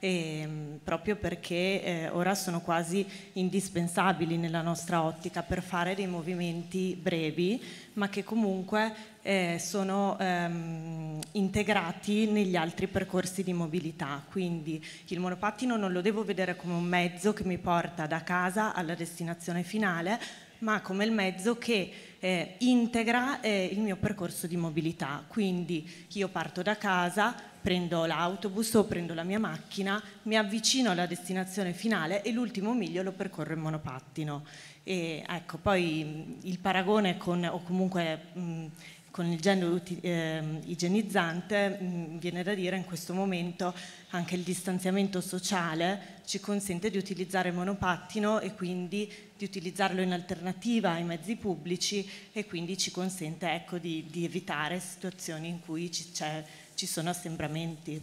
eh, proprio perché eh, ora sono quasi indispensabili nella nostra ottica per fare dei movimenti brevi, ma che comunque eh, sono ehm, integrati negli altri percorsi di mobilità. Quindi il monopattino non lo devo vedere come un mezzo che mi porta da casa alla destinazione finale, ma come il mezzo che eh, integra eh, il mio percorso di mobilità. Quindi io parto da casa, prendo l'autobus o prendo la mia macchina, mi avvicino alla destinazione finale e l'ultimo miglio lo percorro in monopattino. E ecco, poi mm, il paragone con, o comunque mh, mm, con il gel eh, igienizzante mh, mm, viene da dire in questo momento anche il distanziamento sociale ci consente di utilizzare il monopattino e quindi di utilizzarlo in alternativa ai mezzi pubblici e quindi ci consente ecco, di, di evitare situazioni in cui c'è ci sono assembramenti.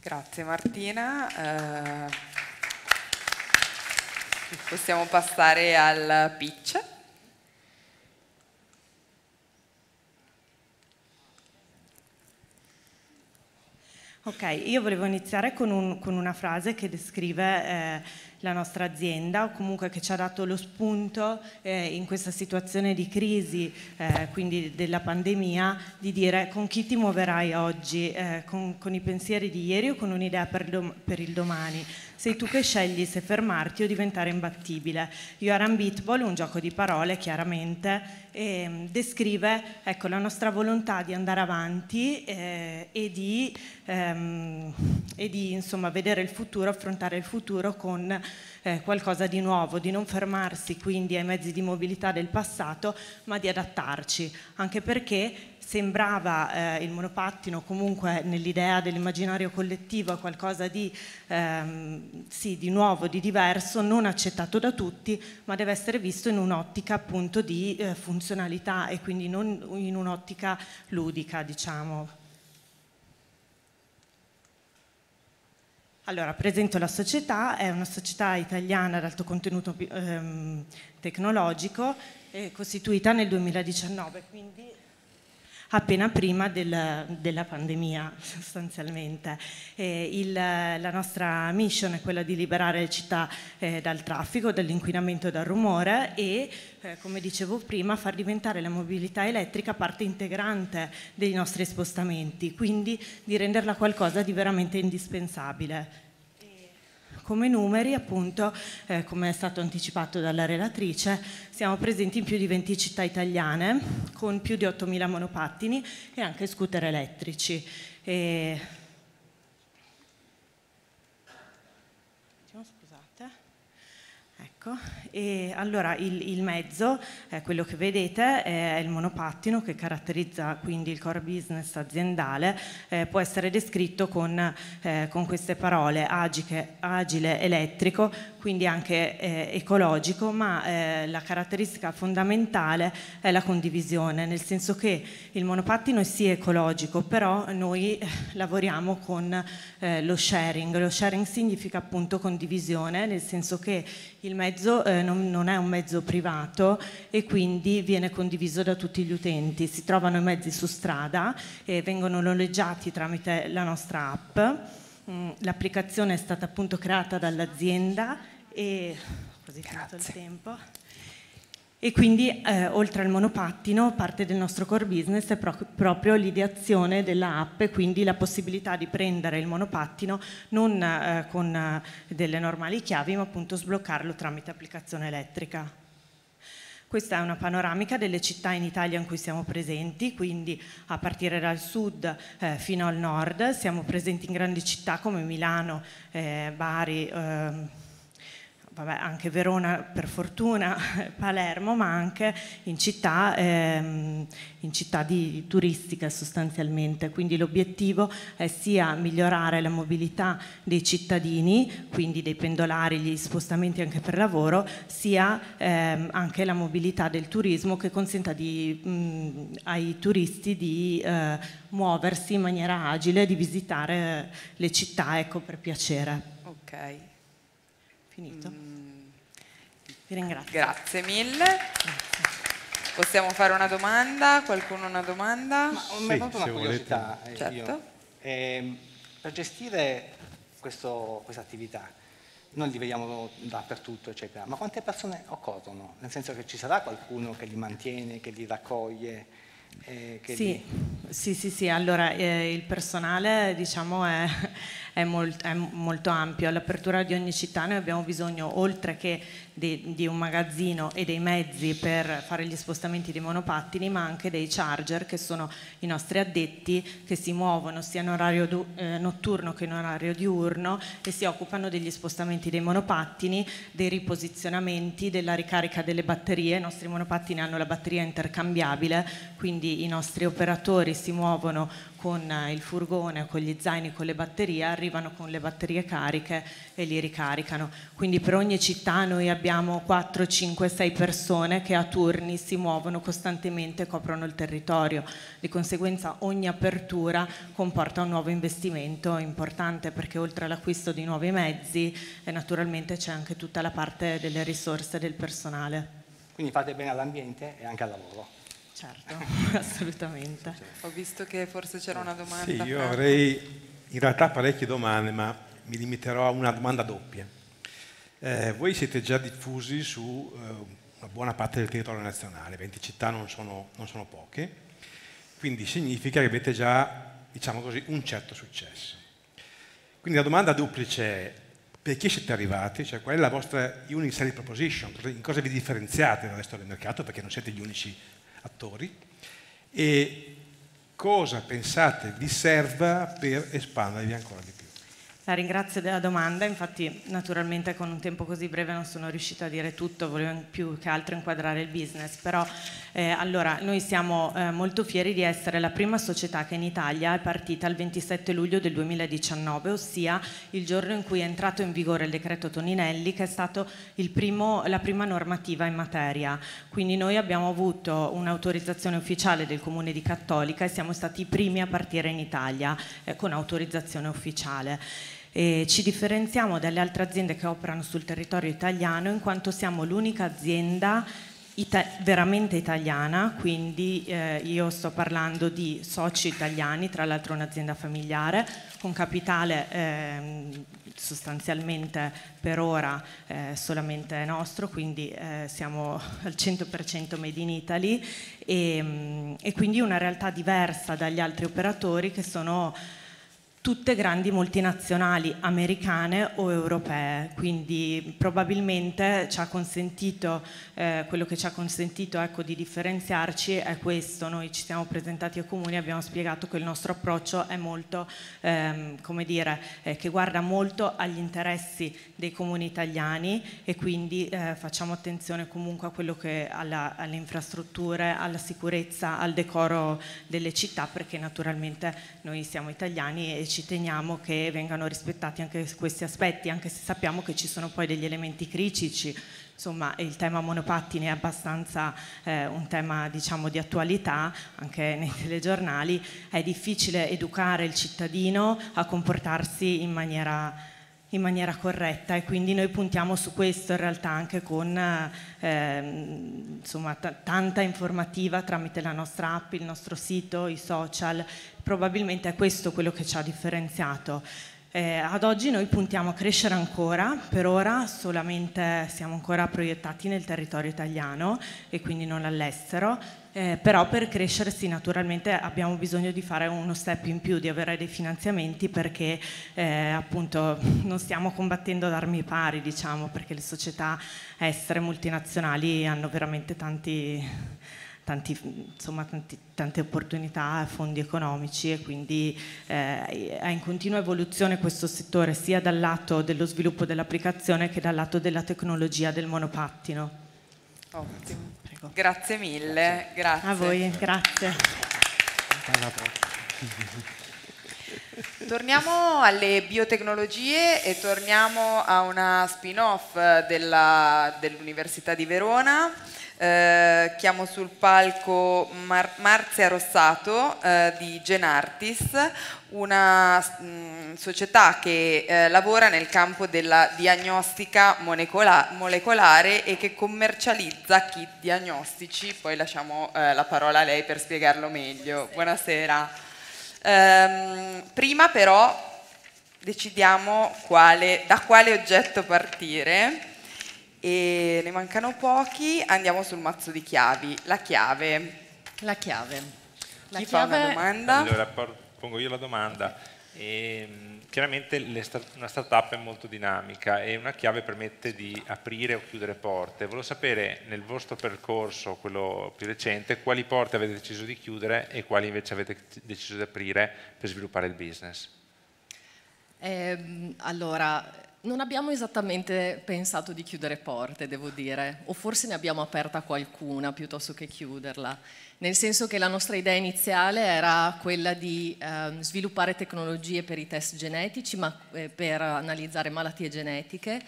Grazie Martina. Eh, possiamo passare al pitch. Ok, io volevo iniziare con, un, con una frase che descrive eh, la nostra azienda o comunque che ci ha dato lo spunto eh, in questa situazione di crisi, eh, quindi della pandemia, di dire con chi ti muoverai oggi, eh, con, con, i pensieri di ieri o con un'idea per, dom- per il domani. Sei tu che scegli se fermarti o diventare imbattibile. You are unbeatable, un gioco di parole chiaramente, e ehm, descrive ecco, la nostra volontà di andare avanti eh, e di, ehm, e di insomma, vedere il futuro, affrontare il futuro con eh, qualcosa di nuovo, di non fermarsi quindi ai mezzi di mobilità del passato, ma di adattarci, anche perché sembrava eh, il monopattino comunque nell'idea dell'immaginario collettivo qualcosa di, ehm, sì, di, nuovo, di diverso, non accettato da tutti, ma deve essere visto in un'ottica appunto di eh, funzionalità e quindi non in un'ottica ludica, diciamo. Allora, presento la società, è una società italiana ad alto contenuto ehm, tecnologico, costituita nel 2019, quindi appena prima del, della pandemia sostanzialmente. Il, la nostra mission è quella di liberare le città eh, dal traffico, dall'inquinamento e dal rumore e eh, come dicevo prima far diventare la mobilità elettrica parte integrante dei nostri spostamenti, quindi di renderla qualcosa di veramente indispensabile. Come numeri, appunto, eh, come è stato anticipato dalla relatrice, siamo presenti in più di 20 città italiane con più di 8.000 monopattini e anche scooter elettrici. E Ecco, e allora il, il mezzo, eh, quello che vedete, è il monopattino che caratterizza quindi il core business aziendale, eh, può essere descritto con, eh, con queste parole, agile, agile, elettrico, quindi anche eh, ecologico, ma eh, la caratteristica fondamentale è la condivisione, nel senso che il monopattino è sì ecologico, però noi eh, lavoriamo con eh, lo sharing. Lo sharing significa appunto condivisione, nel senso che il mezzo eh, non, non, è un mezzo privato e quindi viene condiviso da tutti gli utenti. Si trovano i mezzi su strada e vengono noleggiati tramite la nostra app. Mm, l'applicazione è stata appunto creata dall'azienda e così finito il tempo. E quindi eh, oltre al monopattino parte del nostro core business è pro- proprio l'ideazione della app e quindi la possibilità di prendere il monopattino non eh, con eh, delle normali chiavi ma appunto sbloccarlo tramite applicazione elettrica. Questa è una panoramica delle città in Italia in cui siamo presenti, quindi a partire dal sud eh, fino al nord, siamo presenti in grandi città come Milano, eh, Bari, ehm, vabbè, anche Verona per fortuna, Palermo, ma anche in città, ehm, in città di, turistiche sostanzialmente. Quindi l'obiettivo è sia migliorare la mobilità dei cittadini, quindi dei pendolari, gli spostamenti anche per lavoro, sia ehm, anche la mobilità del turismo che consenta di, mh, ai turisti di eh, muoversi in maniera agile, di visitare le città ecco, per piacere. Ok. Finito. Mm ringrazio. Grazie mille. Grazie. Possiamo fare una domanda? Qualcuno una domanda? Ma, sì, ma proprio una curiosità. Eh, certo. eh, per gestire questo, questa attività, noi li vediamo dappertutto, eccetera, ma quante persone occorrono? Nel senso che ci sarà qualcuno che li mantiene, che li raccoglie? Eh, che sì. Li... sì, sì, sì, allora eh, il personale diciamo è, è, molt, è molto ampio, all'apertura di ogni città noi abbiamo bisogno, oltre che di, di un magazzino e dei mezzi per fare gli spostamenti dei monopattini, ma anche dei charger che sono i nostri addetti che si muovono sia in orario du, eh, notturno che in orario diurno e si occupano degli spostamenti dei monopattini, dei riposizionamenti, della ricarica delle batterie. I nostri monopattini hanno la batteria intercambiabile, quindi i nostri operatori si muovono con eh, il furgone, con gli zaini, con le batterie, arrivano con le batterie cariche e li ricaricano. Quindi per ogni città noi abbiamo abbiamo 4, 5, 6 persone che a turni si muovono costantemente e coprono il territorio. Di conseguenza ogni apertura comporta un nuovo investimento importante perché oltre all'acquisto di nuovi mezzi eh, naturalmente c'è anche tutta la parte delle risorse del personale. Quindi fate bene all'ambiente e anche al lavoro. Certo, assolutamente. Ho visto che forse c'era una domanda. Sì, io avrei in realtà parecchie domande, ma mi limiterò a una domanda doppia. Eh, voi siete già diffusi su eh, una buona parte del territorio nazionale, 20 città non sono, non sono poche, quindi significa che avete già, diciamo così, un certo successo. Quindi la domanda duplice è perché siete arrivati, cioè qual è la vostra unique selling proposition, in cosa vi differenziate dal resto del mercato perché non siete gli unici attori e cosa pensate vi serva per espandervi ancora di più. La ringrazio della domanda, infatti naturalmente con un tempo così breve non sono riuscita a dire tutto, volevo più che altro inquadrare il business, però eh, allora noi siamo eh, molto fieri di essere la prima società che in Italia è partita il 27 luglio del 2019, ossia il giorno in cui è entrato in vigore il decreto Toninelli che è stata la prima normativa in materia, quindi noi abbiamo avuto un'autorizzazione ufficiale del Comune di Cattolica e siamo stati i primi a partire in Italia eh, con autorizzazione ufficiale. Eh, ci differenziamo dalle altre aziende che operano sul territorio italiano in quanto siamo l'unica azienda Ita veramente italiana, quindi eh, io sto parlando di soci italiani, tra l'altro un'azienda familiare con capitale eh, sostanzialmente per ora eh, solamente nostro, quindi eh, siamo al 100% made in Italy e, ehm, e quindi una realtà diversa dagli altri operatori che sono tutte grandi multinazionali americane o europee, quindi probabilmente ci ha consentito, eh, quello che ci ha consentito ecco, di differenziarci è questo, noi ci siamo presentati ai comuni e abbiamo spiegato che il nostro approccio è molto, ehm, come dire, eh, che guarda molto agli interessi dei comuni italiani e quindi eh, facciamo attenzione comunque che, alla, alle infrastrutture, alla sicurezza, al decoro delle città perché naturalmente noi siamo italiani e ci ci teniamo che vengano rispettati anche questi aspetti, anche se sappiamo che ci sono poi degli elementi critici. Insomma, il tema monopattini è abbastanza eh, un tema diciamo, di attualità, anche nei telegiornali. È difficile educare il cittadino a comportarsi in maniera in maniera corretta e quindi noi puntiamo su questo in realtà anche con eh, ehm, insomma, t- tanta informativa tramite la nostra app, il nostro sito, i social, probabilmente è questo quello che ci ha differenziato. Eh, ad oggi noi puntiamo a crescere ancora, per ora solamente siamo ancora proiettati nel territorio italiano e quindi non all'estero, eh, però per sì naturalmente abbiamo bisogno di fare uno step in più, di avere dei finanziamenti perché eh, appunto non stiamo combattendo ad armi pari, diciamo, perché le società estere multinazionali hanno veramente tanti, tanti, insomma, tanti, tante opportunità, fondi economici e quindi eh, è in continua evoluzione questo settore sia dal lato dello sviluppo dell'applicazione che dal lato della tecnologia del monopattino. Ottimo. Ecco. Grazie mille, grazie. A voi, grazie. Torniamo alle biotecnologie e torniamo a una spin-off dell'Università di Verona. Eh, chiamo sul palco Mar Marzia Rossato eh, di Genartis, una mh, mm, società che eh, lavora nel campo della diagnostica molecola molecolare e che commercializza kit diagnostici, poi lasciamo eh, la parola a lei per spiegarlo meglio. Buonasera. Ehm, prima però decidiamo quale, da quale oggetto partire e ne mancano pochi, andiamo sul mazzo di chiavi, la chiave. La chiave. La Chi chiave... fa una domanda? Allora, pongo io la domanda. E, ehm, chiaramente start una startup è molto dinamica e una chiave permette di aprire o chiudere porte. Volevo sapere nel vostro percorso, quello più recente, quali porte avete deciso di chiudere e quali invece avete deciso di aprire per sviluppare il business. Eh, allora, non abbiamo esattamente pensato di chiudere porte, devo dire, o forse ne abbiamo aperta qualcuna piuttosto che chiuderla nel senso che la nostra idea iniziale era quella di eh, sviluppare tecnologie per i test genetici, ma eh, per analizzare malattie genetiche.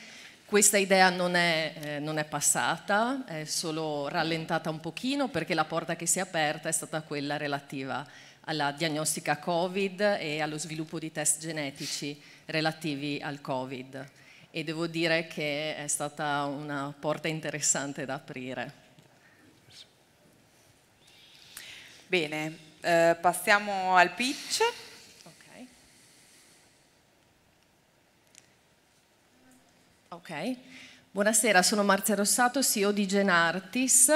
Questa idea non è, eh, non è, passata, è solo rallentata un pochino perché la porta che si è aperta è stata quella relativa alla diagnostica Covid e allo sviluppo di test genetici relativi al Covid. E devo dire che è stata una porta interessante da aprire. Bene, eh, passiamo al pitch. Ok. okay. Buonasera, sono Marzia Rossato, CEO di Genartis.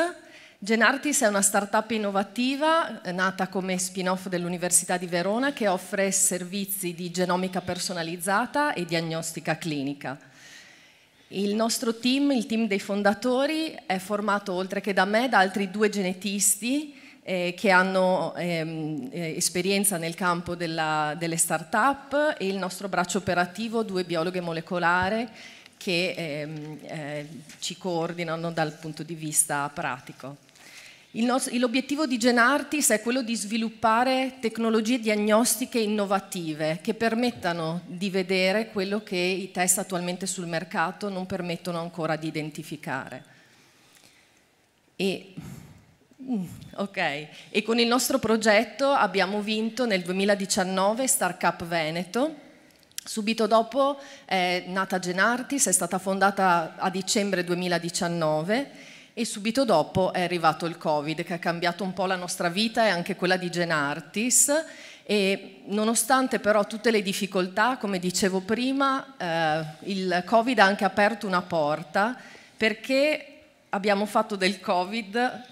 Genartis è una startup innovativa eh, nata come spin-off dell'Università di Verona che offre servizi di genomica personalizzata e diagnostica clinica. Il nostro team, il team dei fondatori, è formato oltre che da me, da altri due genetisti eh, che hanno ehm, eh, esperienza nel campo della, delle start-up e il nostro braccio operativo, due biologhe molecolari che ehm, eh, ci coordinano dal punto di vista pratico. l'obiettivo di Genartis è quello di sviluppare tecnologie diagnostiche innovative che permettano di vedere quello che i test attualmente sul mercato non permettono ancora di identificare. E Mm, ok, e con il nostro progetto abbiamo vinto nel 2019 Startup Veneto. Subito dopo è eh, nata Genartis, è stata fondata a dicembre 2019 e subito dopo è arrivato il Covid che ha cambiato un po' la nostra vita e anche quella di Genartis e nonostante però tutte le difficoltà, come dicevo prima, eh, il Covid ha anche aperto una porta perché abbiamo fatto del Covid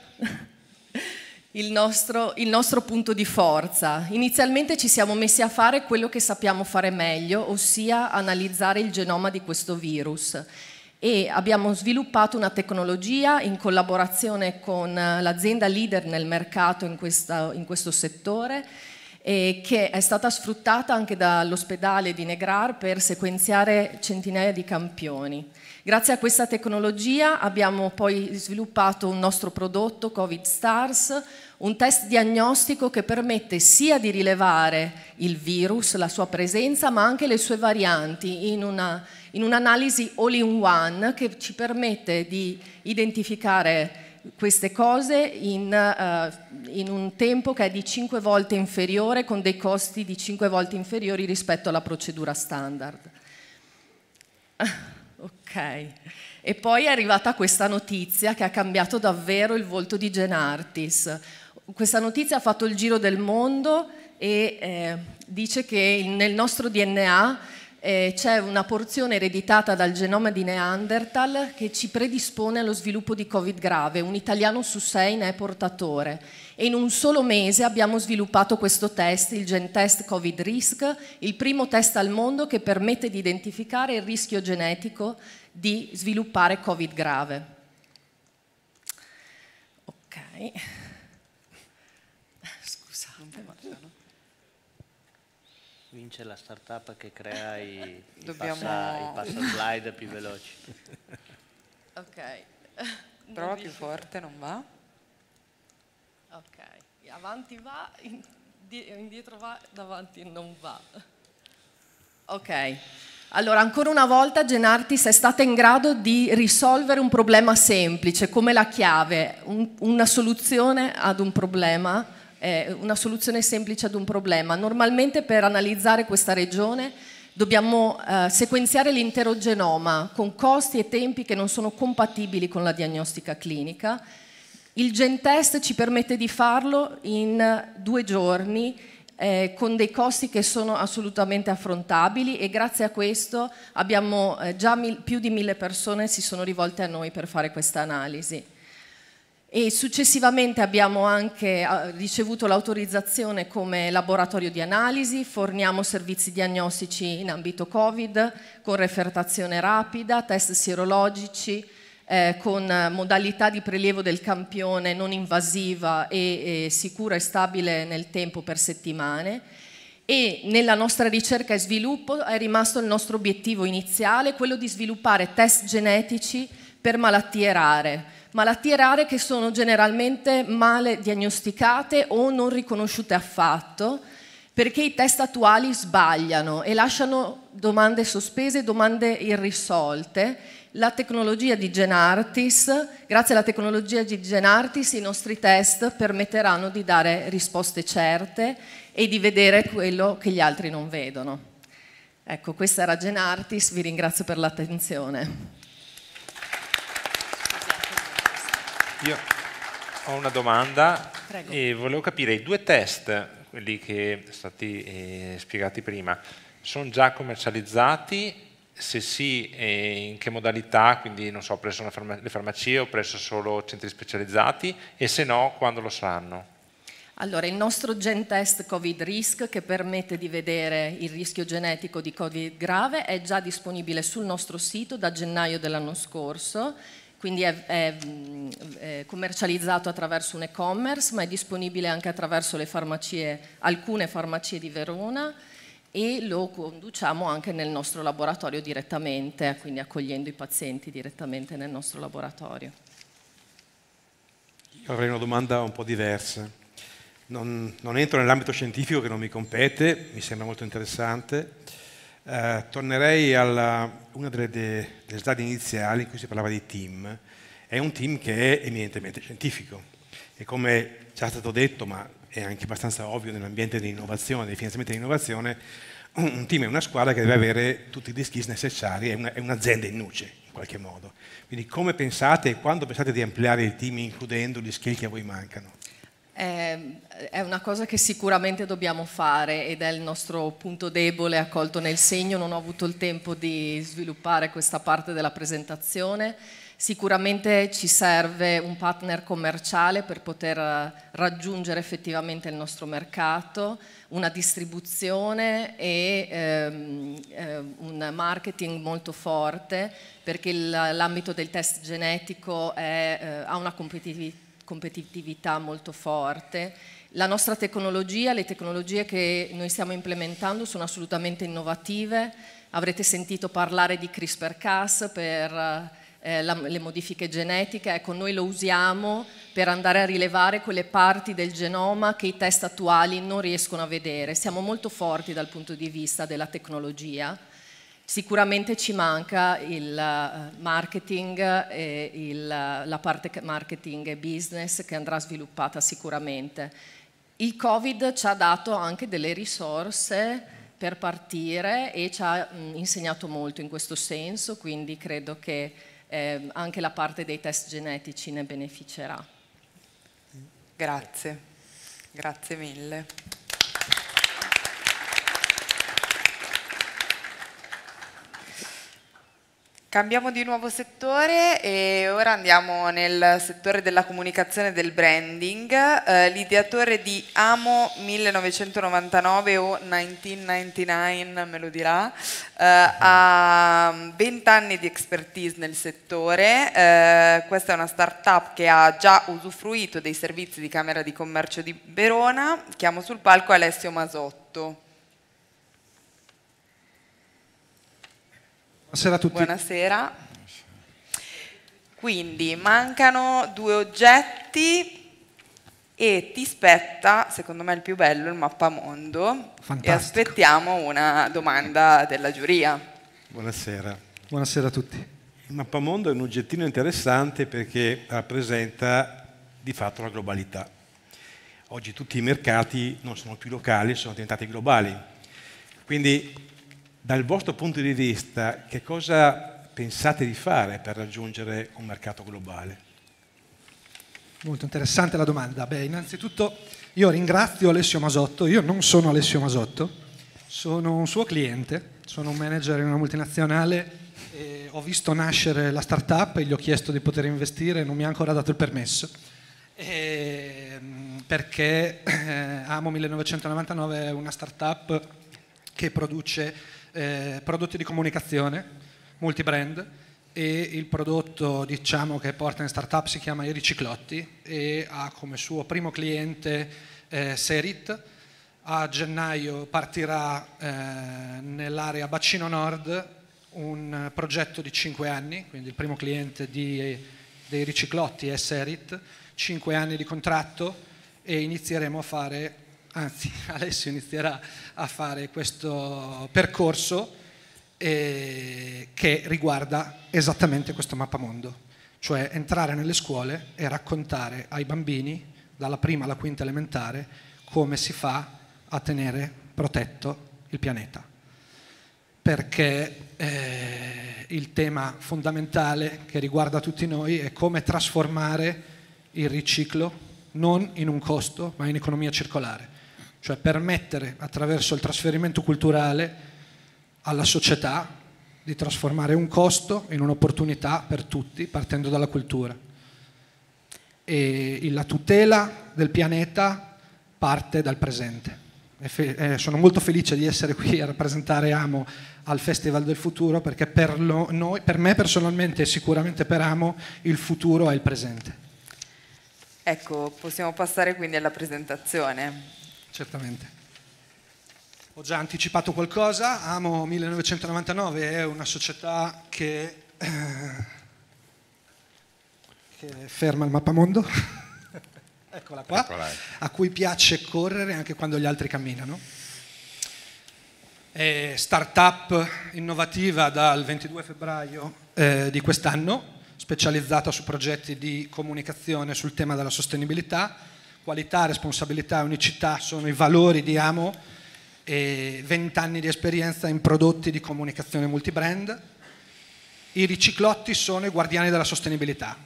il nostro, il nostro punto di forza. Inizialmente ci siamo messi a fare quello che sappiamo fare meglio, ossia analizzare il genoma di questo virus e abbiamo sviluppato una tecnologia in collaborazione con eh, l'azienda leader nel mercato in, questa, in questo settore eh, che è stata sfruttata anche dall'ospedale di Negrar per sequenziare centinaia di campioni. Grazie a questa tecnologia abbiamo poi sviluppato un nostro prodotto Covid Stars, un test diagnostico che permette sia di rilevare il virus, la sua presenza, ma anche le sue varianti in, una, in un'analisi all-in-one che ci permette di identificare queste cose in, uh, in, un tempo che è di 5 volte inferiore, con dei costi di 5 volte inferiori rispetto alla procedura standard ok. E poi è arrivata questa notizia che ha cambiato davvero il volto di Genartis. Questa notizia ha fatto il giro del mondo e eh, dice che nel nostro DNA eh, c'è una porzione ereditata dal genoma di Neanderthal che ci predispone allo sviluppo di Covid grave. Un italiano su sei ne è portatore e in un solo mese abbiamo sviluppato questo test, il Gentest Covid Risk, il primo test al mondo che permette di identificare il rischio genetico di sviluppare Covid grave. Ok. Scusate. Ma... Vince la startup che crea i, Dobbiamo... i, passa, passa slide più veloci. Ok. Prova più forte, non va? Ok, avanti va, indietro va, davanti non va. Ok, allora ancora una volta Genartis è stata in grado di risolvere un problema semplice, come la chiave, un, una soluzione ad un problema, eh, una soluzione semplice ad un problema. Normalmente per analizzare questa regione dobbiamo eh, sequenziare l'intero genoma con costi e tempi che non sono compatibili con la diagnostica clinica il Gentest ci permette di farlo in due giorni eh, con dei costi che sono assolutamente affrontabili e grazie a questo abbiamo eh, già mil, più di mille persone si sono rivolte a noi per fare questa analisi. E successivamente abbiamo anche eh, ricevuto l'autorizzazione come laboratorio di analisi, forniamo servizi diagnostici in ambito Covid con refertazione rapida, test sierologici, eh, con modalità di prelievo del campione non invasiva e, e sicura e stabile nel tempo per settimane e nella nostra ricerca e sviluppo è rimasto il nostro obiettivo iniziale, quello di sviluppare test genetici per malattie rare, malattie rare che sono generalmente male diagnosticate o non riconosciute affatto perché i test attuali sbagliano e lasciano domande sospese, domande irrisolte la tecnologia di GenArtis, grazie alla tecnologia di GenArtis i nostri test permetteranno di dare risposte certe e di vedere quello che gli altri non vedono. Ecco, questa era GenArtis, vi ringrazio per l'attenzione. Io ho una domanda Prego. e volevo capire i due test, quelli che sono stati eh, spiegati prima, sono già commercializzati se sì, in che modalità, quindi non so, presso farma le farmacie o presso solo centri specializzati e se no, quando lo saranno? Allora, il nostro gen test Covid Risk che permette di vedere il rischio genetico di Covid grave è già disponibile sul nostro sito da gennaio dell'anno scorso, quindi è, è, è commercializzato attraverso un e-commerce, ma è disponibile anche attraverso farmacie, alcune farmacie di Verona e lo conduciamo anche nel nostro laboratorio direttamente, quindi accogliendo i pazienti direttamente nel nostro laboratorio. Io avrei una domanda un po' diversa. Non, non entro nell'ambito scientifico che non mi compete, mi sembra molto interessante. Eh, tornerei a una delle, delle slide iniziali in cui si parlava di team. È un team che è eminentemente scientifico e come già stato detto, ma è anche abbastanza ovvio nell'ambiente di dell'innovazione, del finanziamento innovazione, un team è una squadra che deve avere tutti gli skills necessari, è, una, è un'azienda in nuce in qualche modo. Quindi come pensate e quando pensate di ampliare il team includendo gli skill che a voi mancano? Ehm, è una cosa che sicuramente dobbiamo fare ed è il nostro punto debole accolto nel segno, non ho avuto il tempo di sviluppare questa parte della presentazione Sicuramente ci serve un partner commerciale per poter eh, raggiungere effettivamente il nostro mercato, una distribuzione e ehm, eh, un marketing molto forte perché l'ambito del test genetico è, eh, ha una competitività molto forte. La nostra tecnologia, le tecnologie che noi stiamo implementando sono assolutamente innovative. Avrete sentito parlare di CRISPR-Cas per eh, eh, la, le modifiche genetiche, ecco, noi lo usiamo per andare a rilevare quelle parti del genoma che i test attuali non riescono a vedere. Siamo molto forti dal punto di vista della tecnologia. Sicuramente ci manca il eh, marketing, e il, la parte marketing e business che andrà sviluppata sicuramente. Il Covid ci ha dato anche delle risorse per partire e ci ha mm, insegnato molto in questo senso, quindi credo che eh, anche la parte dei test genetici ne beneficerà. Grazie, grazie mille. Cambiamo di nuovo settore e ora andiamo nel settore della comunicazione e del branding. Eh, L'ideatore di Amo 1999 o 1999 me lo dirà, eh, ha 20 anni di expertise nel settore. Eh, questa è una start-up che ha già usufruito dei servizi di Camera di Commercio di Verona. Chiamo sul palco Alessio Masotto. Buonasera a tutti. Buonasera. Quindi mancano due oggetti e ti spetta, secondo me il più bello, il mappamondo. Fantastico. E aspettiamo una domanda della giuria. Buonasera. Buonasera a tutti. Il mappamondo è un oggettino interessante perché rappresenta di fatto la globalità. Oggi tutti i mercati non sono più locali, sono diventati globali. Quindi dal vostro punto di vista, che cosa pensate di fare per raggiungere un mercato globale? Molto interessante la domanda. Beh, innanzitutto io ringrazio Alessio Masotto, io non sono Alessio Masotto, sono un suo cliente, sono un manager in una multinazionale e ho visto nascere la startup e gli ho chiesto di poter investire, non mi ha ancora dato il permesso. E, ehm, perché eh, Amo 1999 è una startup che produce eh, prodotti di comunicazione, multibrand e il prodotto diciamo, che porta in startup si chiama I Riciclotti e ha come suo primo cliente eh, Serit. A gennaio partirà eh, nell'area Bacino Nord un progetto di 5 anni, quindi il primo cliente di, dei Riciclotti è Serit, 5 anni di contratto e inizieremo a fare anzi Alessio inizierà a fare questo percorso eh, che riguarda esattamente questo mappamondo, cioè entrare nelle scuole e raccontare ai bambini dalla prima alla quinta elementare come si fa a tenere protetto il pianeta. Perché eh, il tema fondamentale che riguarda tutti noi è come trasformare il riciclo non in un costo ma in economia circolare cioè permettere attraverso il trasferimento culturale alla società di trasformare un costo in un'opportunità per tutti partendo dalla cultura. E la tutela del pianeta parte dal presente. Eh, sono molto felice di essere qui a rappresentare Amo al Festival del Futuro perché per, lo, noi, per me personalmente e sicuramente per Amo il futuro è il presente. Ecco, possiamo passare quindi alla presentazione certamente. Ho già anticipato qualcosa, Amo 1999 è una società che, eh, che ferma il mappamondo, eccola qua, Eccolai. a cui piace correre anche quando gli altri camminano. È startup innovativa dal 22 febbraio eh, di quest'anno, specializzata su progetti di comunicazione sul tema della sostenibilità Qualità, responsabilità, unicità sono i valori di Amo e 20 anni di esperienza in prodotti di comunicazione multibrand. I riciclotti sono i guardiani della sostenibilità.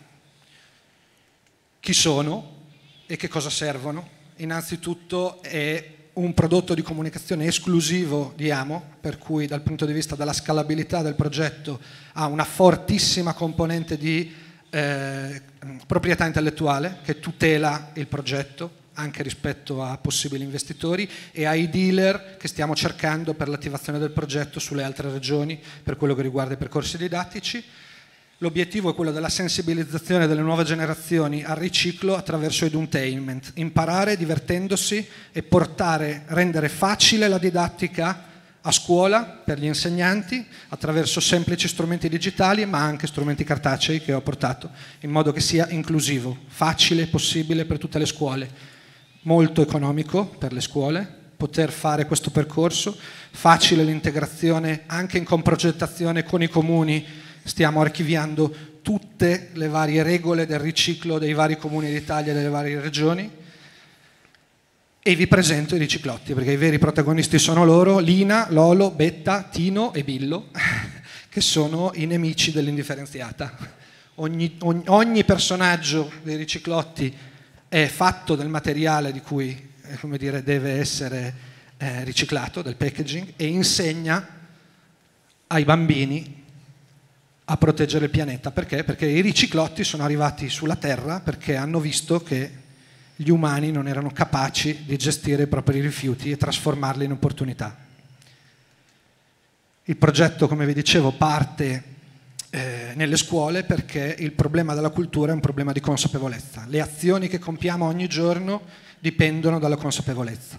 Chi sono e che cosa servono? Innanzitutto è un prodotto di comunicazione esclusivo di Amo, per cui dal punto di vista della scalabilità del progetto ha una fortissima componente di eh, Ehm, proprietà intellettuale che tutela il progetto anche rispetto a possibili investitori e ai dealer che stiamo cercando per l'attivazione del progetto sulle altre regioni per quello che riguarda i percorsi didattici. L'obiettivo è quello della sensibilizzazione delle nuove generazioni al riciclo attraverso edutainment, imparare divertendosi e portare, rendere facile la didattica a scuola per gli insegnanti attraverso semplici strumenti digitali ma anche strumenti cartacei che ho portato in modo che sia inclusivo, facile, possibile per tutte le scuole, molto economico per le scuole poter fare questo percorso, facile l'integrazione anche in comprogettazione con i comuni, stiamo archiviando tutte le varie regole del riciclo dei vari comuni d'Italia e delle varie regioni e vi presento i riciclotti perché i veri protagonisti sono loro, Lina, Lolo, Betta, Tino e Billo, che sono i nemici dell'indifferenziata. Ogni, ogni, ogni personaggio dei riciclotti è fatto del materiale di cui eh, dire, deve essere eh, riciclato, del packaging, e insegna ai bambini a proteggere il pianeta. Perché? Perché i riciclotti sono arrivati sulla Terra perché hanno visto che gli umani non erano capaci di gestire i propri rifiuti e trasformarli in opportunità. Il progetto, come vi dicevo, parte eh, nelle scuole perché il problema della cultura è un problema di consapevolezza. Le azioni che compiamo ogni giorno dipendono dalla consapevolezza.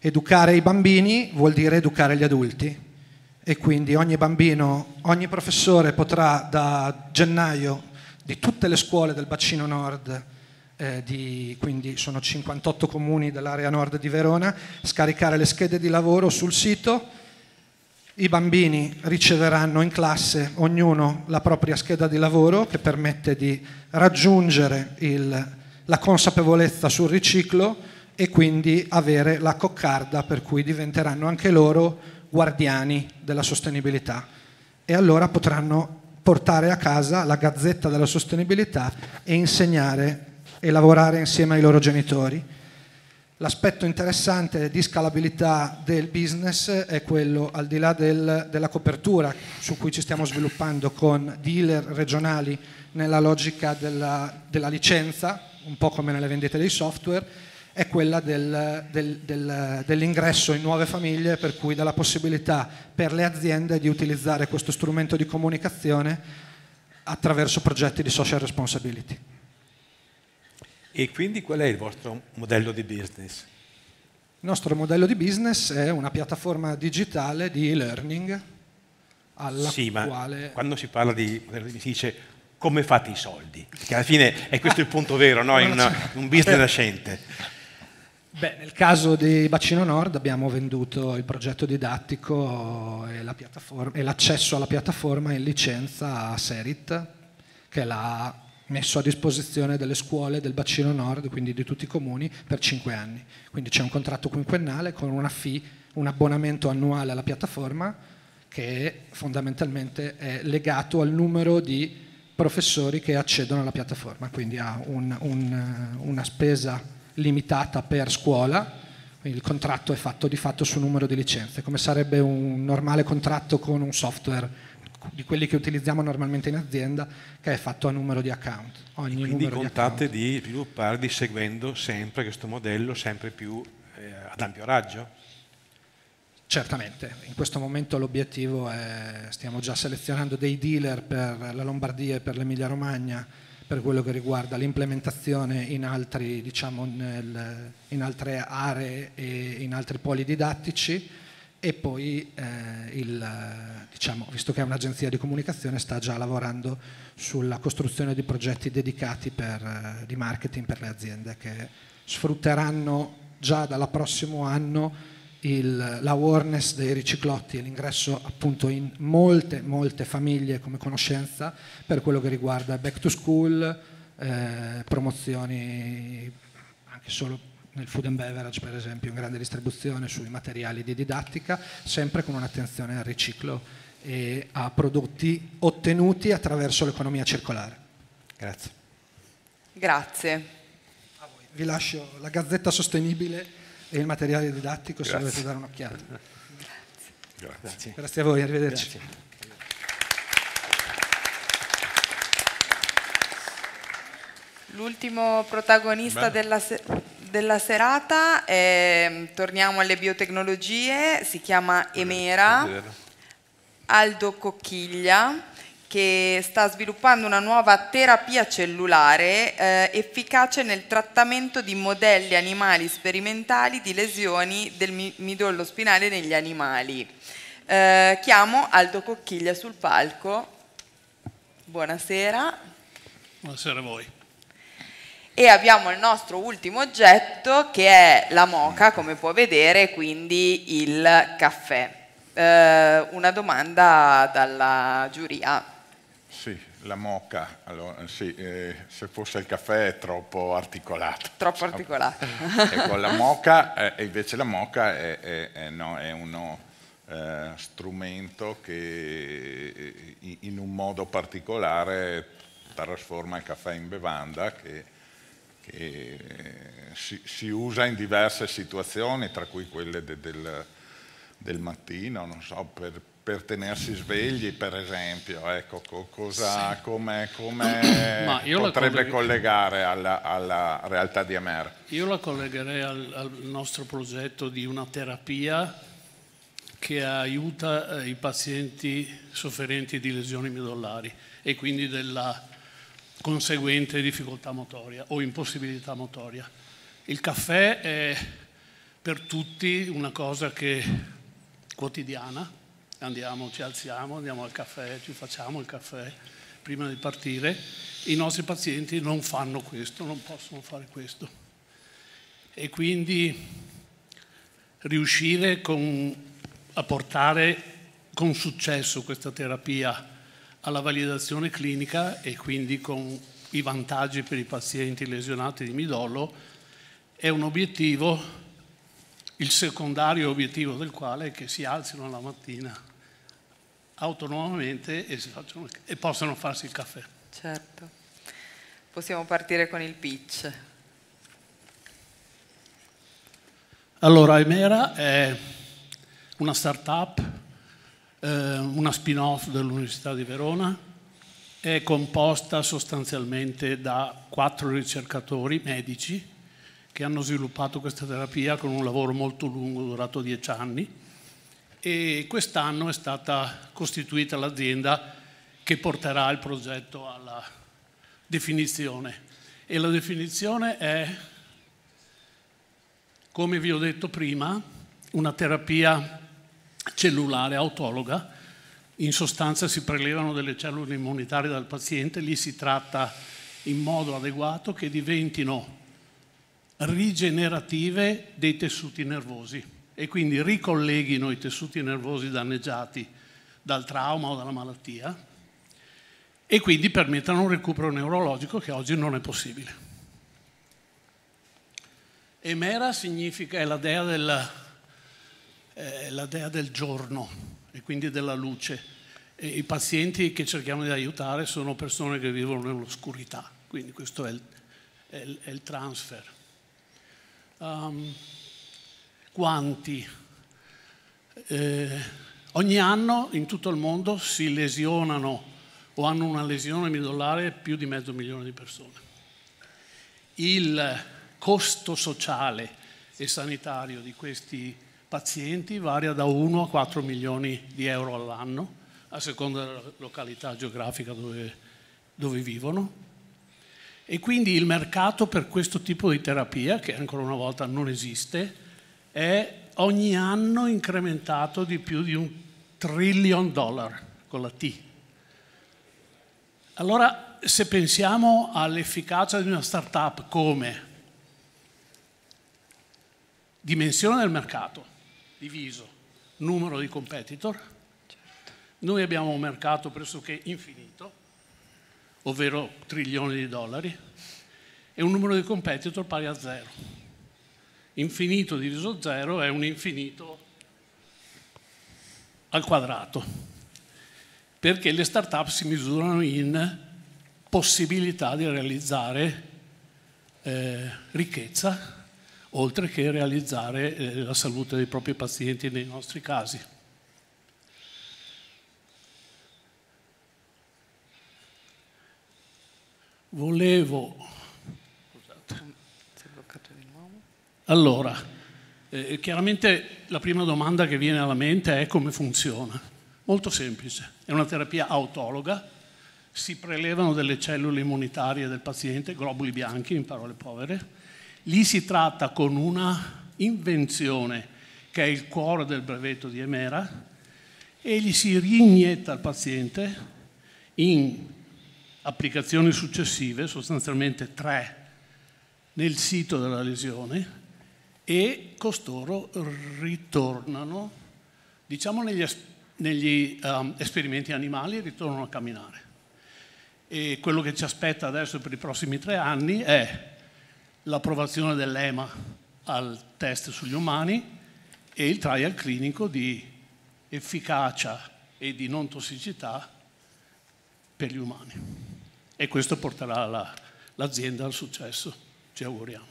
Educare i bambini vuol dire educare gli adulti e quindi ogni bambino, ogni professore potrà da gennaio di tutte le scuole del bacino nord eh, di, quindi sono 58 comuni dell'area nord di Verona, scaricare le schede di lavoro sul sito. I bambini riceveranno in classe ognuno la propria scheda di lavoro che permette di raggiungere il, la consapevolezza sul riciclo e quindi avere la coccarda per cui diventeranno anche loro guardiani della sostenibilità e allora potranno portare a casa la gazzetta della sostenibilità e insegnare e lavorare insieme ai loro genitori. L'aspetto interessante di scalabilità del business è quello, al di là del, della copertura su cui ci stiamo sviluppando con dealer regionali nella logica della, della licenza, un po' come nelle vendite dei software, è quella del, del, del, dell'ingresso in nuove famiglie, per cui dà la possibilità per le aziende di utilizzare questo strumento di comunicazione attraverso progetti di social responsibility. E quindi qual è il vostro modello di business? Il nostro modello di business è una piattaforma digitale di e-learning alla sì, quale... Ma quando si parla di si dice come fate i soldi, Perché alla fine è questo il punto vero, no? in una, un business nascente. Beh, nel caso di Bacino Nord abbiamo venduto il progetto didattico e, la e l'accesso alla piattaforma in licenza a Serit, che è la messo a disposizione delle scuole del bacino nord, quindi di tutti i comuni, per 5 anni. Quindi c'è un contratto quinquennale con una fee, un abbonamento annuale alla piattaforma che fondamentalmente è legato al numero di professori che accedono alla piattaforma, quindi ha un, un, una spesa limitata per scuola, il contratto è fatto di fatto sul numero di licenze, come sarebbe un normale contratto con un software di quelli che utilizziamo normalmente in azienda, che è fatto a numero di account. Ogni Quindi contate di, di, svilupparli seguendo sempre questo modello, sempre più eh, ad ampio raggio? Certamente, in questo momento l'obiettivo è, stiamo già selezionando dei dealer per la Lombardia e per l'Emilia Romagna per quello che riguarda l'implementazione in, altri, diciamo, nel, in altre aree e in altri poli didattici e poi eh, il, diciamo, visto che è un'agenzia di comunicazione sta già lavorando sulla costruzione di progetti dedicati per, eh, di marketing per le aziende che sfrutteranno già dal prossimo anno il, l'awareness dei riciclotti e l'ingresso appunto in molte molte famiglie come conoscenza per quello che riguarda back to school, eh, promozioni anche solo nel food and beverage per esempio, in grande distribuzione, sui materiali di didattica, sempre con un'attenzione al riciclo e a prodotti ottenuti attraverso l'economia circolare. Grazie. Grazie. Vi lascio la Gazzetta Sostenibile e il materiale didattico Grazie. se volete dare un'occhiata. Grazie. Grazie. Grazie. a voi, arrivederci. Grazie. L'ultimo protagonista Bene. della serata della serata, eh, torniamo alle biotecnologie, si chiama Emera, Aldo Cocchiglia che sta sviluppando una nuova terapia cellulare eh, efficace nel trattamento di modelli animali sperimentali di lesioni del midollo spinale negli animali. Eh, chiamo Aldo Cocchiglia sul palco. Buonasera. Buonasera a voi e abbiamo il nostro ultimo oggetto che è la moca, come può vedere, quindi il caffè. Eh, una domanda dalla giuria. Sì, la moca, allora, sì, eh, se fosse il caffè è troppo articolato. Troppo articolato. ecco, la moca, eh, invece la moca è, è, è, no, è uno eh, strumento che eh, in un modo particolare trasforma il caffè in bevanda che che eh, si, si, usa in diverse situazioni, tra cui quelle de, del, del, mattino, so, per, per, tenersi svegli, per esempio. Ecco, co, cosa, come, come potrebbe collegare alla, alla, realtà di Amer? Io la collegherei al, al nostro progetto di una terapia che aiuta eh, i pazienti sofferenti di lesioni medollari e quindi della conseguente difficoltà motoria o impossibilità motoria. Il caffè è per tutti una cosa che quotidiana, andiamo, ci alziamo, andiamo al caffè, ci facciamo il caffè prima di partire. I nostri pazienti non fanno questo, non possono fare questo. E quindi riuscire con, a portare con successo questa terapia alla validazione clinica e quindi con i vantaggi per i pazienti lesionati di midollo è un obiettivo, il secondario obiettivo del quale è che si alzino la mattina autonomamente e, facciano, e possano farsi il caffè. Certo. Possiamo partire con il pitch. Allora, Emera è una start-up eh, una spin-off dell'Università di Verona, è composta sostanzialmente da quattro ricercatori medici che hanno sviluppato questa terapia con un lavoro molto lungo, durato dieci anni, e quest'anno è stata costituita l'azienda che porterà il progetto alla definizione. E la definizione è, come vi ho detto prima, una terapia cellulare autologa, in sostanza si prelevano delle cellule immunitarie dal paziente, lì si tratta in modo adeguato che diventino rigenerative dei tessuti nervosi e quindi ricolleghino i tessuti nervosi danneggiati dal trauma o dalla malattia e quindi permettano un recupero neurologico che oggi non è possibile. Emera significa, è la dea del eh, la dea del giorno e quindi della luce. E I pazienti che cerchiamo di aiutare sono persone che vivono nell'oscurità, quindi questo è il, è il, è il transfer. Um, quanti? Eh, ogni anno in tutto il mondo si lesionano o hanno una lesione midollare più di mezzo milione di persone. Il costo sociale e sanitario di questi pazienti varia da 1 a 4 milioni di euro all'anno, a seconda della località geografica dove, dove vivono. E quindi il mercato per questo tipo di terapia, che ancora una volta non esiste, è ogni anno incrementato di più di un trillion dollar con la T. Allora, se pensiamo all'efficacia di una startup come dimensione del mercato, diviso numero di competitor. Noi abbiamo un mercato pressoché infinito, ovvero trilioni di dollari, e un numero di competitor pari a zero. Infinito diviso zero è un infinito al quadrato, perché le start-up si misurano in possibilità di realizzare eh, ricchezza oltre che realizzare eh, la salute dei propri pazienti nei nostri casi. Volevo... Allora, eh, chiaramente la prima domanda che viene alla mente è come funziona. Molto semplice, è una terapia autologa, si prelevano delle cellule immunitarie del paziente, globuli bianchi in parole povere, Lì si tratta con una invenzione che è il cuore del brevetto di Emera e gli si rinietta il paziente in applicazioni successive, sostanzialmente tre, nel sito della lesione e costoro ritornano, diciamo negli, negli um, esperimenti animali, ritornano a camminare. E quello che ci aspetta adesso per i prossimi tre anni è l'approvazione dell'EMA al test sugli umani e il trial clinico di efficacia e di non tossicità per gli umani. E questo porterà la, l'azienda al successo, ci auguriamo.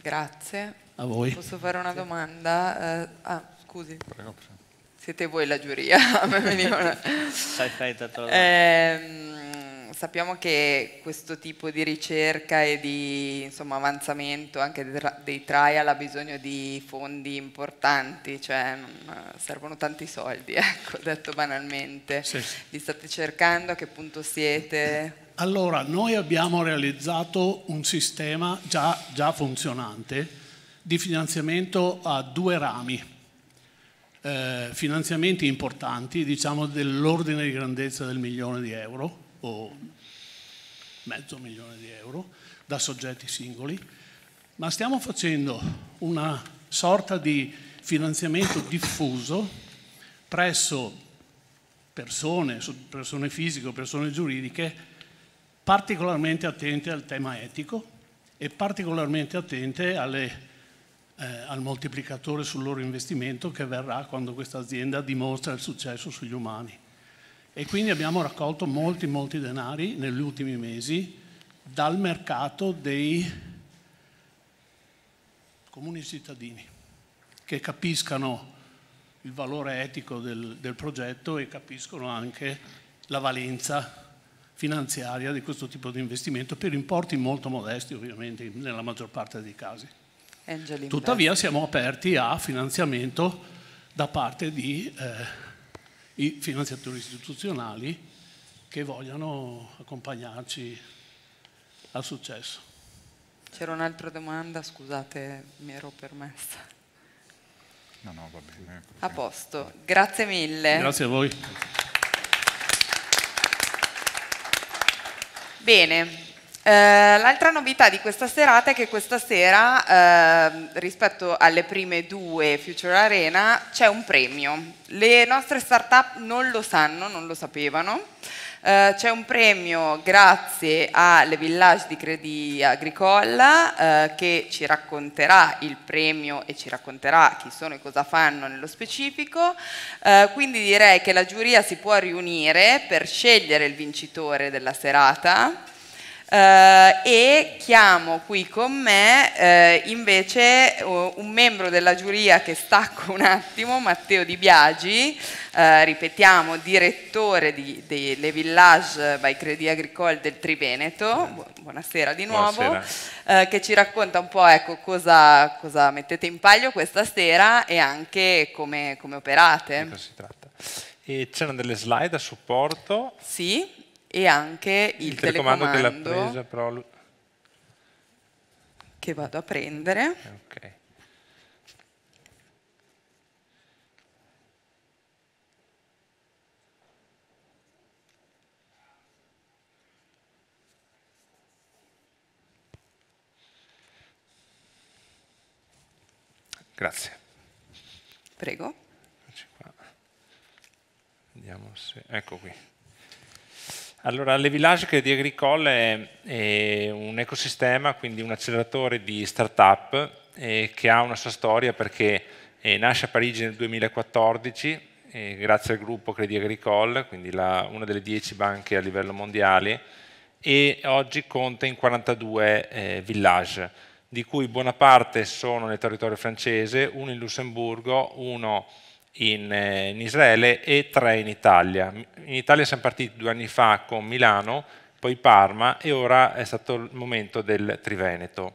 Grazie. A voi. Posso fare una domanda? Sì. Eh, ah, scusi. Prego, prego. Siete voi la giuria. una... trovo. Eh, sappiamo che questo tipo di ricerca e di insomma, avanzamento anche dei trial ha bisogno di fondi importanti, cioè eh, servono tanti soldi, ecco, detto banalmente. Sì. Li state cercando, a che punto siete? Allora, noi abbiamo realizzato un sistema già, già funzionante di finanziamento a due rami. Eh, finanziamenti importanti, diciamo dell'ordine di grandezza del milione di euro, o mezzo milione di euro da soggetti singoli, ma stiamo facendo una sorta di finanziamento diffuso presso persone, persone fisiche o persone giuridiche particolarmente attente al tema etico e particolarmente attente alle eh, al moltiplicatore sul loro investimento che verrà quando questa azienda dimostra il successo sugli umani e quindi abbiamo raccolto molti molti denari negli ultimi mesi dal mercato dei comuni cittadini che capiscano il valore etico del, del progetto e capiscono anche la valenza finanziaria di questo tipo di investimento per importi molto modesti ovviamente nella maggior parte dei casi. Tuttavia siamo aperti a finanziamento da parte di eh, i finanziatori istituzionali che vogliano accompagnarci al successo. C'era un'altra domanda, scusate, mi ero permessa. No, no, va bene. A posto, grazie mille. Grazie a voi. Bene, eh, l'altra novità di questa serata è che questa sera, eh, rispetto alle prime due Future Arena, c'è un premio. Le nostre start-up non lo sanno, non lo sapevano. Eh, c'è un premio grazie alle Village di Credi Agricola eh, che ci racconterà il premio e ci racconterà chi sono e cosa fanno nello specifico. Eh, quindi direi che la giuria si può riunire per scegliere il vincitore della serata eh, e chiamo qui con me eh, invece oh, un membro della giuria che stacco un attimo, Matteo Di Biagi, eh, ripetiamo, direttore di, di Le Village by Credit Agricole del Triveneto, buonasera di nuovo, buonasera. Eh, che ci racconta un po' ecco, cosa, cosa, mettete in palio questa sera e anche come, come operate. Di cosa si tratta? c'erano delle slide a supporto. Sì, e anche il, il telecomando, telecomando della presa Pro che vado a prendere. Okay. Grazie. Prego. Vediamo se... Ecco qui. Allora, Le Village Credit Agricole è un ecosistema, quindi un acceleratore di start-up eh, che ha una sua storia perché eh, nasce a Parigi nel 2014 eh, grazie al gruppo Credit Agricole, quindi la, una delle dieci banche a livello mondiale e oggi conta in 42 eh, village, di cui buona parte sono nel territorio francese, uno in Lussemburgo, uno in in, eh, in, Israele e tre in Italia. In Italia siamo partiti due anni fa con Milano, poi Parma e ora è stato il momento del Triveneto.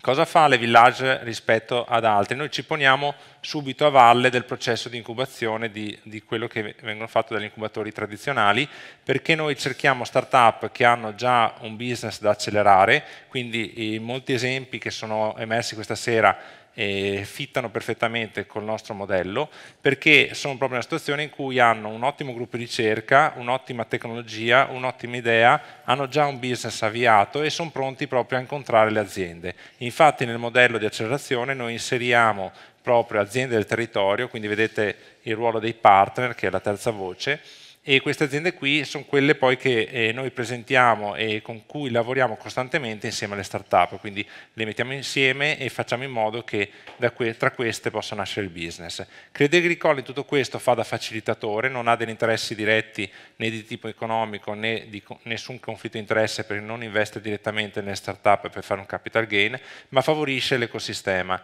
Cosa fa le Village rispetto ad altri? Noi ci poniamo subito a valle del processo di incubazione di, di quello che vengono fatto dagli incubatori tradizionali, perché noi cerchiamo start-up che hanno già un business da accelerare, quindi eh, molti esempi che sono emersi questa sera eh, fittano perfettamente col nostro modello, perché sono proprio una situazione in cui hanno un ottimo gruppo di ricerca, un'ottima tecnologia, un'ottima idea, hanno già un business avviato e sono pronti proprio a incontrare le aziende. Infatti nel modello di accelerazione noi inseriamo proprio aziende del territorio, quindi vedete il ruolo dei partner, che è la terza voce, e queste aziende qui sono quelle poi che eh, noi presentiamo e con cui lavoriamo costantemente insieme alle start-up, quindi le mettiamo insieme e facciamo in modo che que tra queste possa nascere il business. Credit Agricole in tutto questo fa da facilitatore, non ha degli interessi diretti né di tipo economico né di co nessun conflitto di interesse perché non investe direttamente nelle start-up per fare un capital gain, ma favorisce l'ecosistema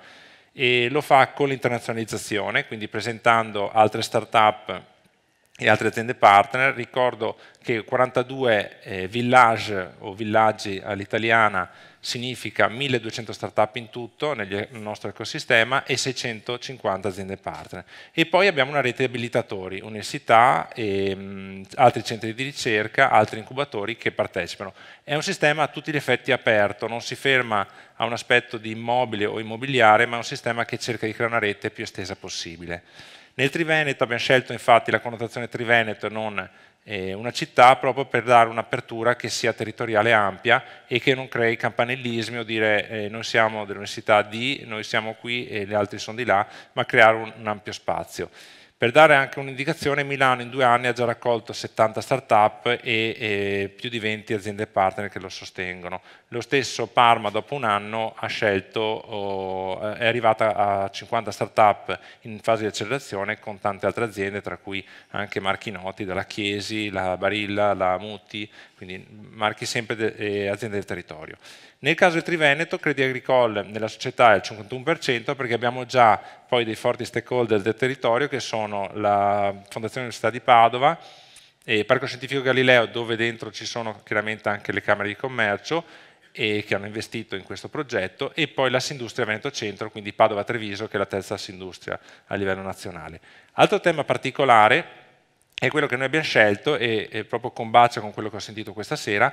e lo fa con l'internazionalizzazione, quindi presentando altre start-up e altre aziende partner. Ricordo che 42 eh, village o villaggi all'italiana significa 1200 startup in tutto nel nostro ecosistema e 650 aziende partner. E poi abbiamo una rete di abilitatori, università, e, mm, altri centri di ricerca, altri incubatori che partecipano. È un sistema a tutti gli effetti aperto, non si ferma a un aspetto di immobile o immobiliare, ma è un sistema che cerca di creare una rete più estesa possibile. Nel Triveneto abbiamo scelto infatti la connotazione Triveneto e non eh, una città proprio per dare un'apertura che sia territoriale ampia e che non crei campanellismi o dire eh, noi siamo dell'università di, noi siamo qui e gli altri sono di là, ma creare un, un ampio spazio. Per dare anche un'indicazione, Milano in due anni ha già raccolto 70 start-up e, e, più di 20 aziende partner che lo sostengono. Lo stesso Parma dopo un anno scelto, oh, è arrivata a 50 start-up in fase di accelerazione con tante altre aziende, tra cui anche marchi noti, dalla Chiesi, la Barilla, la Muti, quindi marchi sempre de, eh, aziende del territorio. Nel caso del Triveneto, Credi Agricole nella società è al 51% perché abbiamo già poi dei forti stakeholder del territorio che sono la Fondazione Università di Padova, il Parco Scientifico Galileo dove dentro ci sono chiaramente anche le Camere di Commercio e che hanno investito in questo progetto e poi l'Assindustria Veneto Centro, quindi Padova Treviso che è la terza Assindustria a livello nazionale. Altro tema particolare è quello che noi abbiamo scelto e, e proprio combacia con quello che ho sentito questa sera,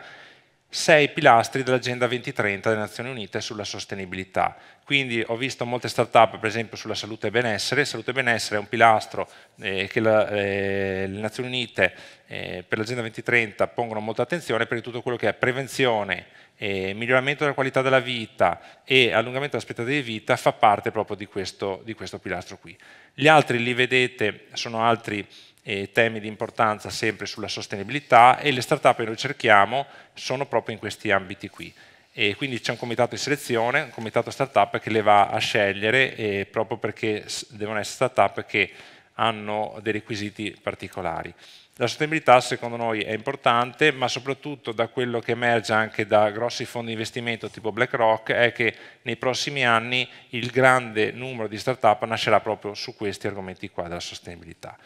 sei pilastri dell'Agenda 2030 delle Nazioni Unite sulla sostenibilità. Quindi ho visto molte start-up, per esempio, sulla salute e benessere. Salute e benessere è un pilastro eh, che la, eh, le Nazioni Unite eh, per l'Agenda 2030 pongono molta attenzione perché tutto quello che è prevenzione, eh, miglioramento della qualità della vita e allungamento dell'aspettativa di vita fa parte proprio di questo, di questo pilastro qui. Gli altri li vedete, sono altri e temi di importanza sempre sulla sostenibilità e le start-up che noi cerchiamo sono proprio in questi ambiti qui. E quindi c'è un comitato di selezione, un comitato start-up che le va a scegliere proprio perché devono essere start-up che hanno dei requisiti particolari. La sostenibilità secondo noi è importante, ma soprattutto da quello che emerge anche da grossi fondi di investimento tipo BlackRock è che nei prossimi anni il grande numero di start-up nascerà proprio su questi argomenti qua della sostenibilità.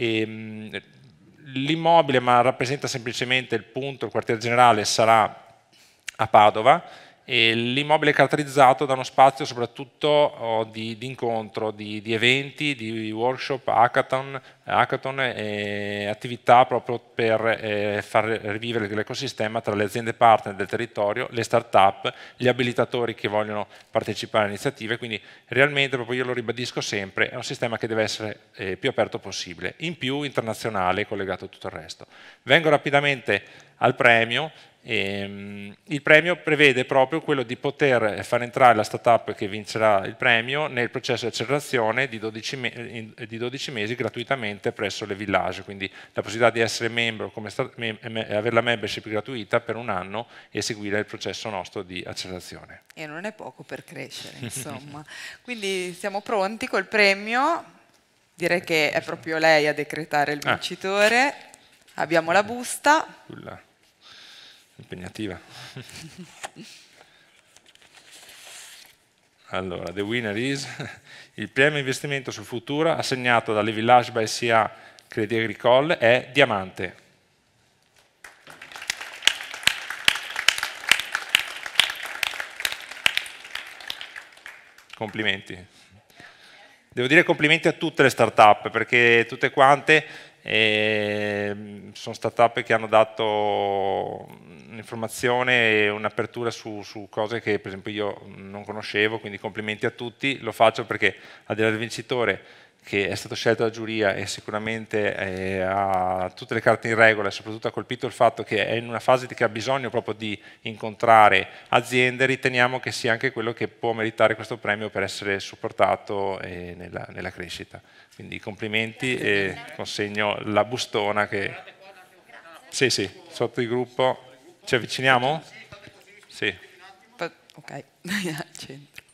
Ehm, l'immobile, ma rappresenta semplicemente il punto, il quartier generale sarà a Padova, l'immobile è caratterizzato da uno spazio soprattutto oh, di, di incontro, di, di, eventi, di workshop, hackathon, hackathon e attività proprio per eh, far rivivere l'ecosistema tra le aziende partner del territorio, le start-up, gli abilitatori che vogliono partecipare a iniziative, quindi realmente proprio io lo ribadisco sempre, è un sistema che deve essere eh, più aperto possibile, in più internazionale collegato a tutto il resto. Vengo rapidamente al premio, e, ehm, il premio prevede proprio quello di poter far entrare la startup che vincerà il premio nel processo di accelerazione di 12, me di 12 mesi gratuitamente presso le village, quindi la possibilità di essere membro, mem avere la membership gratuita per un anno e seguire il processo nostro di accelerazione. E non è poco per crescere, insomma. quindi siamo pronti col premio. Direi che è proprio lei a decretare il ah. vincitore. Ah. Abbiamo la busta. Ulla impegnativa. Allora, the winner is il premio investimento sul futuro assegnato dalle Village by SIA Credit Agricole è Diamante. Complimenti. Devo dire complimenti a tutte le start-up perché tutte quante e mm, sono startup che hanno dato informazione e un'apertura su, su, cose che per esempio io non conoscevo, quindi complimenti a tutti, lo faccio perché al di là del vincitore che è stato scelto dalla giuria e sicuramente eh, ha tutte le carte in regola e soprattutto ha colpito il fatto che è in una fase che ha bisogno proprio di incontrare aziende, riteniamo che sia anche quello che può meritare questo premio per essere supportato eh, nella, nella, crescita. Quindi complimenti e consegno la bustona che... Sì, sì, sotto il gruppo. Ci avviciniamo? Sì. Ok, al centro.